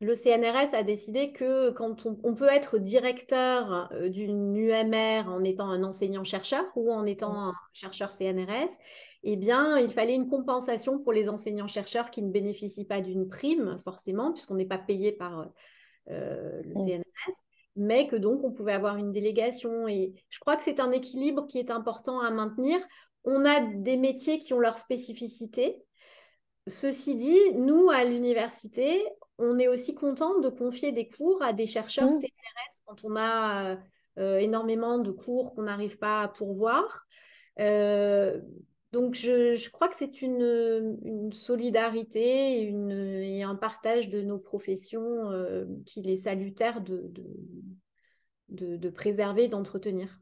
le CNRS a décidé que quand on, on peut être directeur euh, d'une UMR en étant un enseignant-chercheur ou en étant mmh. un chercheur CNRS, eh bien, il fallait une compensation pour les enseignants-chercheurs qui ne bénéficient pas d'une prime, forcément, puisqu'on n'est pas payé par euh, le mm. CNRS, mais que donc on pouvait avoir une délégation. Et je crois que c'est un équilibre qui est important à maintenir. On a des métiers qui ont leur spécificité. Ceci dit, nous, à l'université, on est aussi content de confier des cours à des chercheurs mm. CNRS quand on a euh, énormément de cours qu'on n'arrive pas à pourvoir. Euh, donc, je, crois que c'est une, solidarité et un partage de nos professions qui euh, qu'il est salutaire de, préserver, d'entretenir.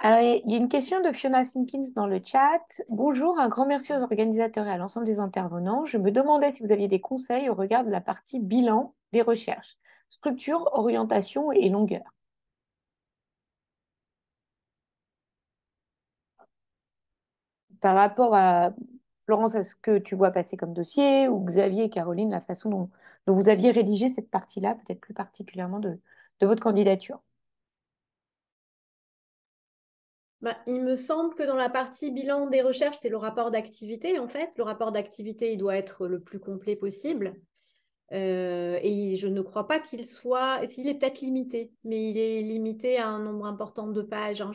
Alors, il y a une question de Fiona Simpkins dans le chat. Bonjour, un grand merci aux organisateurs et à l'ensemble des intervenants. Je me demandais si vous aviez des conseils au regard de la partie bilan des recherches, structure, orientation et longueur. par rapport à Florence, à ce que tu vois passer comme dossier, ou Xavier et Caroline, la façon dont, vous aviez rédigé cette partie-là, peut-être plus particulièrement de, votre candidature bah, il me semble que dans la partie bilan des recherches, c'est le rapport d'activité, en fait. Le rapport d'activité, il doit être le plus complet possible. Euh, et je ne crois pas qu'il soit, s'il est peut-être limité, mais il est limité à un nombre important de pages. Hein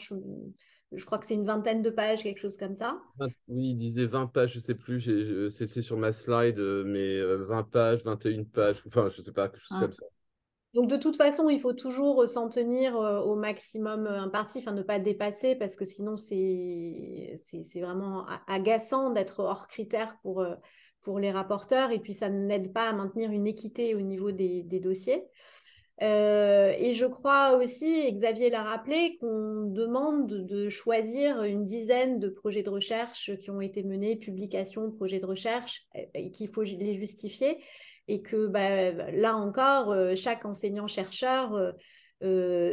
je crois que c'est une vingtaine de pages, quelque chose comme ça. Oui, il disait 20 pages, je ne sais plus, c'était sur ma slide, euh, mais 20 euh, pages, 21 pages, enfin, je ne sais pas, quelque chose ah. comme ça. Donc de toute façon, il faut toujours euh, s'en tenir au maximum imparti, enfin ne pas dépasser, parce que sinon c'est vraiment agaçant d'être hors critère pour, pour les rapporteurs, et puis ça n'aide pas à maintenir une équité au niveau des, des dossiers. Euh, et je crois aussi, Xavier l'a rappelé, qu'on demande de choisir une dizaine de projets de recherche qui ont été menés, publications, projets de recherche, euh, qu'il faut les justifier. Et que bah, là encore, euh, chaque enseignant-chercheur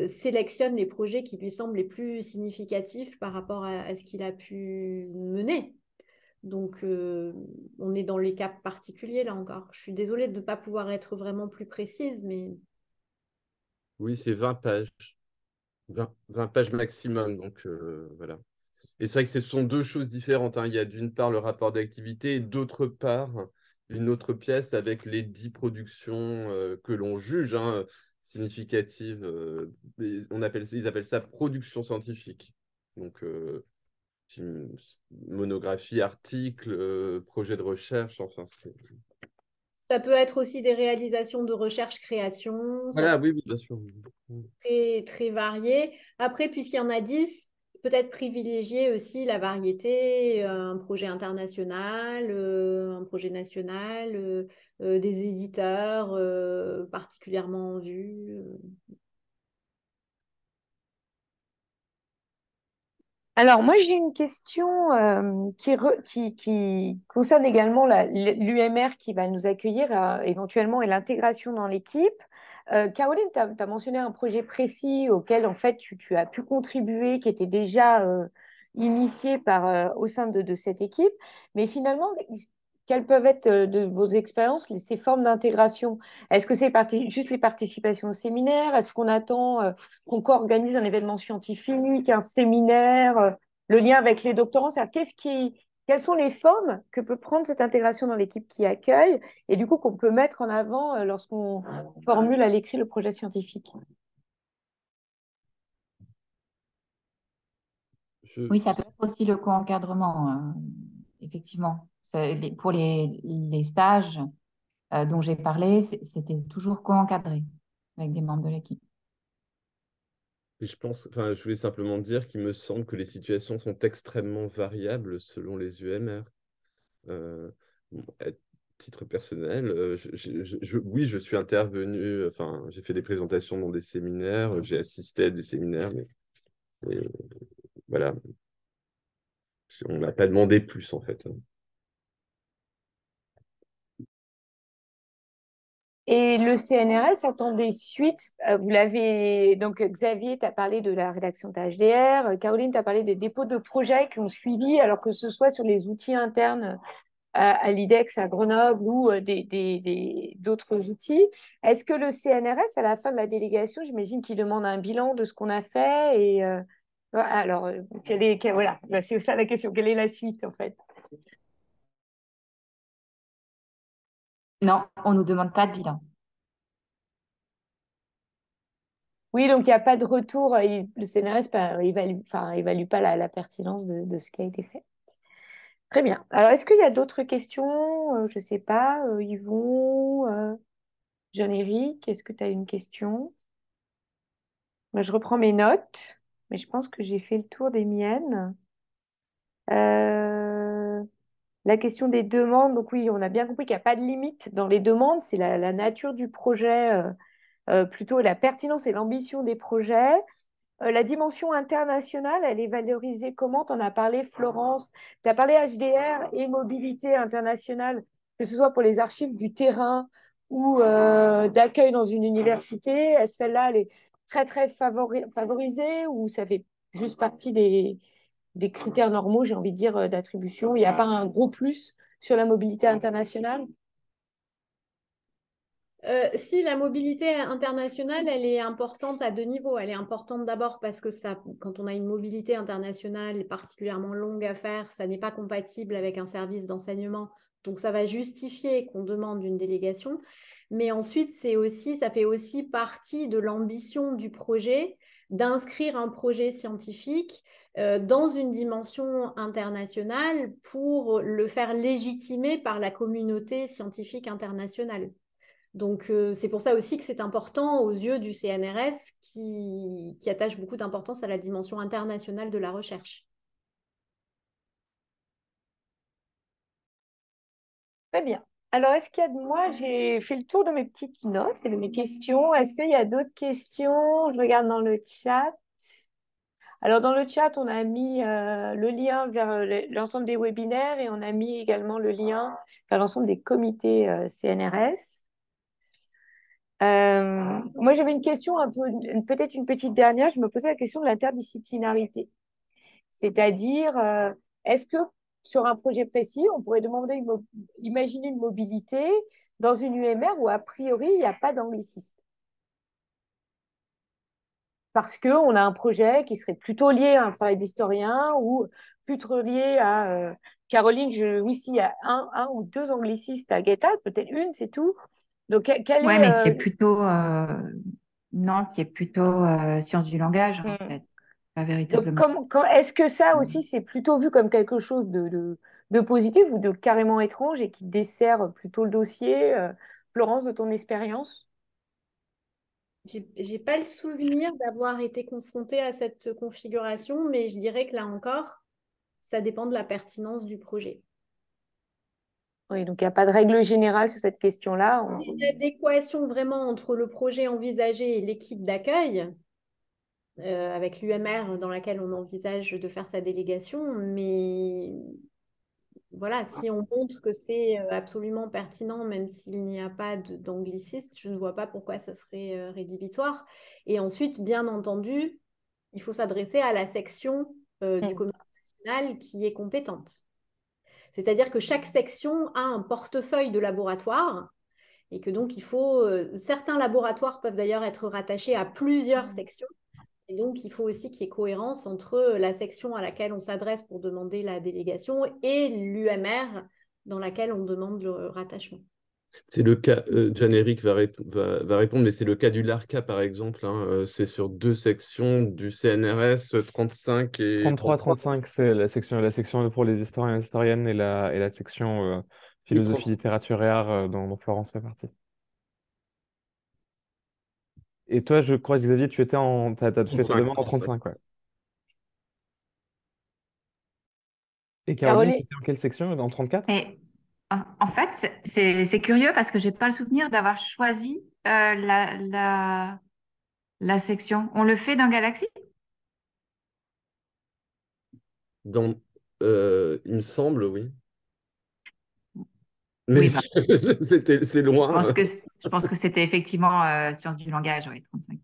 sélectionne les projets qui lui semblent les plus significatifs par rapport à, ce qu'il a pu mener. Donc, on est dans les cas particuliers là encore. Je suis désolée de ne pas pouvoir être vraiment plus précise, mais oui, c'est 20 pages. 20, pages maximum. Donc, euh, voilà. Et c'est vrai que ce sont deux choses différentes. Hein. Il y a d'une part le rapport d'activité et d'autre part une autre pièce avec les dix productions euh, que l'on juge hein, significatives. Euh, on appelle, ils appellent ça production scientifique. Donc, monographie, article, projet de recherche, enfin, ça peut être aussi des réalisations de recherche-création. Voilà, oui, bien sûr. Très, très varié. Après, puisqu'il y en a 10, peut-être privilégier aussi la variété, euh, un projet international, euh, un projet national, euh, des éditeurs particulièrement en vue. Alors, moi, j'ai une question euh, qui, qui, concerne également l'UMR qui va nous accueillir euh, éventuellement et l'intégration dans l'équipe. Euh, Caroline, tu as, mentionné un projet précis auquel, en fait, tu, as pu contribuer, qui était déjà initié par, au sein de, de, cette équipe. Mais finalement, quelles peuvent être euh, de vos expériences ces formes d'intégration Est-ce que c'est juste les participations au séminaire Est-ce qu'on attend euh, qu'on co-organise un événement scientifique, un séminaire, euh, le lien avec les doctorants qui, Quelles sont les formes que peut prendre cette intégration dans l'équipe qui accueille et du coup qu'on peut mettre en avant lorsqu'on formule à l'écrit le projet scientifique Oui, ça peut être aussi le co-encadrement, effectivement pour les, stages euh, dont j'ai parlé, c'était toujours co-encadré avec des membres de l'équipe. je pense, enfin, je voulais simplement dire qu'il me semble que les situations sont extrêmement variables selon les UMR. Euh, à titre personnel, euh, je, oui, je suis intervenu, enfin, j'ai fait des présentations dans des séminaires, j'ai assisté à des séminaires, mais, voilà, on m'a pas demandé plus en fait. Hein. Et le CNRS attend des suites. Euh, vous l'avez donc Xavier, tu as parlé de la rédaction de HDR, euh, Caroline, tu as parlé des dépôts de projets qui ont suivi, alors que ce soit sur les outils internes euh, à, l'IDEX à Grenoble ou des, d'autres outils. Est-ce que le CNRS, à la fin de la délégation, j'imagine qu'il demande un bilan de ce qu'on a fait et alors voilà, bah, c'est ça la question, quelle est la suite en fait Non, on ne nous demande pas de bilan. Oui, donc il n'y a pas de retour. Euh, le scénariste n'évalue bah, pas la, pertinence de, ce qui a été fait. Très bien. Alors, est-ce qu'il y a d'autres questions euh, Je ne sais pas. Euh, Yvon, Jean-Éric, est-ce que tu as une question Moi, Je reprends mes notes, mais je pense que j'ai fait le tour des miennes. La question des demandes, donc oui, on a bien compris qu'il n'y a pas de limite dans les demandes, c'est la, nature du projet, euh, euh, plutôt la pertinence et l'ambition des projets. Euh, la dimension internationale, elle est valorisée comment Tu en as parlé, Florence, tu as parlé HDR et mobilité internationale, que ce soit pour les archives du terrain ou d'accueil dans une université. Celle-là, elle est très, très favorisée ou ça fait juste partie des, des critères normaux, j'ai envie de dire, euh, d'attribution Il n'y a pas un gros plus sur la mobilité internationale euh, si la mobilité internationale, elle est importante à deux niveaux. Elle est importante d'abord parce que ça, quand on a une mobilité internationale particulièrement longue à faire, ça n'est pas compatible avec un service d'enseignement. Donc ça va justifier qu'on demande une délégation. Mais ensuite, c'est aussi, ça fait aussi partie de l'ambition du projet d'inscrire un projet scientifique euh, dans une dimension internationale pour le faire légitimer par la communauté scientifique internationale. Donc euh, c'est pour ça aussi que c'est important aux yeux du CNRS qui, qui attache beaucoup d'importance à la dimension internationale de la recherche. Très bien. Alors, est-ce qu'il y a de moi, j'ai fait le tour de mes petites notes et de mes questions. Est-ce qu'il y a d'autres questions Je regarde dans le chat. Alors dans le chat, on a mis euh, le lien vers euh, l'ensemble des webinaires et on a mis également le lien ah. vers l'ensemble des comités euh, CNRS. Ah. moi, j'avais une question un peu, peut-être une petite dernière. Je me posais la question de l'interdisciplinarité, c'est-à-dire est-ce que sur un projet précis, on pourrait demander imaginer une mobilité dans une UMR où a priori il n'y a pas d'angliciste parce qu'on a un projet qui serait plutôt lié à un travail d'historien ou plutôt lié à euh, Caroline, je, oui, si, y a un, ou deux anglicistes à Guetta, peut-être une, c'est tout. Donc, mais qui euh, est plutôt, euh, non, qui est plutôt science du langage, en hmm. fait. est-ce que ça hmm. aussi, c'est plutôt vu comme quelque chose de, positif ou de carrément étrange et qui dessert plutôt le dossier Florence, de ton expérience j'ai pas le souvenir d'avoir été confrontée à cette configuration, mais je dirais que là encore, ça dépend de la pertinence du projet. Oui, donc il n'y a pas de règle générale sur cette question-là. Il a Une adéquation vraiment entre le projet envisagé et l'équipe d'accueil, euh, avec l'UMR dans laquelle on envisage de faire sa délégation, mais voilà, ah. si on montre que c'est euh, absolument pertinent, même s'il n'y a pas d'angliciste, je ne vois pas pourquoi ça serait euh, rédhibitoire. Et ensuite, bien entendu, il faut s'adresser à la section euh, du mmh. comité national qui est compétente. C'est-à-dire que chaque section a un portefeuille de laboratoire et que donc il faut. certains laboratoires peuvent d'ailleurs être rattachés à plusieurs mmh. sections et donc, il faut aussi qu'il y ait cohérence entre euh, la section à laquelle on s'adresse pour demander la délégation et l'UMR dans laquelle on demande le rattachement. C'est le cas, euh, Jean-Éric va, répondre, mais c'est le cas du LARCA par exemple. Hein, euh, c'est sur deux sections du CNRS 35 et. 33-35, c'est la section, la section pour les historiens et historiennes et la, et la section philosophie, littérature et art dont, Florence fait partie. Et toi, je crois, Xavier, tu étais en. T'as, fait 35, en 35. Et Caroline, tu étais en quelle section? En 34? en fait, c'est curieux parce que je n'ai pas le souvenir d'avoir choisi euh, la, la, section. On le fait dans Galaxy? Euh, il me semble, oui. Mais Oui, bah. c'était, c'est je pense que je pense que c'était effectivement euh, sciences du langage, oui, 35.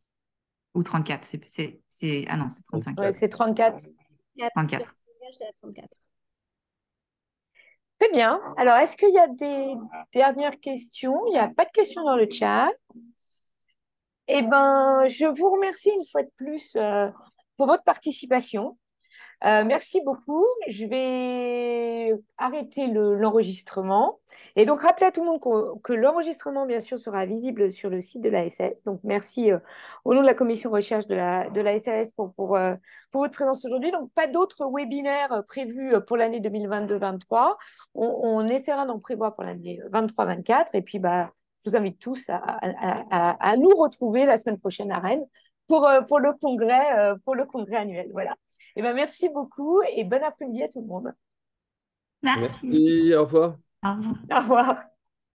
Ou 34, c'est, ah non, c'est 35. Ouais, c'est 34. 34. Très bien. Alors, est-ce qu'il y a des dernières questions Il n'y a pas de questions dans le chat. Eh bien, je vous remercie une fois de plus euh, pour votre participation. Euh, merci beaucoup. Je vais arrêter l'enregistrement. et donc, rappelez à tout le monde que, l'enregistrement, bien sûr, sera visible sur le site de l'ASS, Donc, merci euh, au nom de la commission recherche de la, de pour, euh, pour, votre présence aujourd'hui. Donc, pas d'autres webinaires prévus pour l'année 2022-23. On, essaiera d'en prévoir pour l'année 23-24. Et puis, bah, je vous invite tous à, à, nous retrouver la semaine prochaine à Rennes pour, pour, le, congrès, pour le congrès annuel. Voilà. Eh ben, merci beaucoup et bon après-midi à tout le monde. Merci. Au revoir. Au revoir.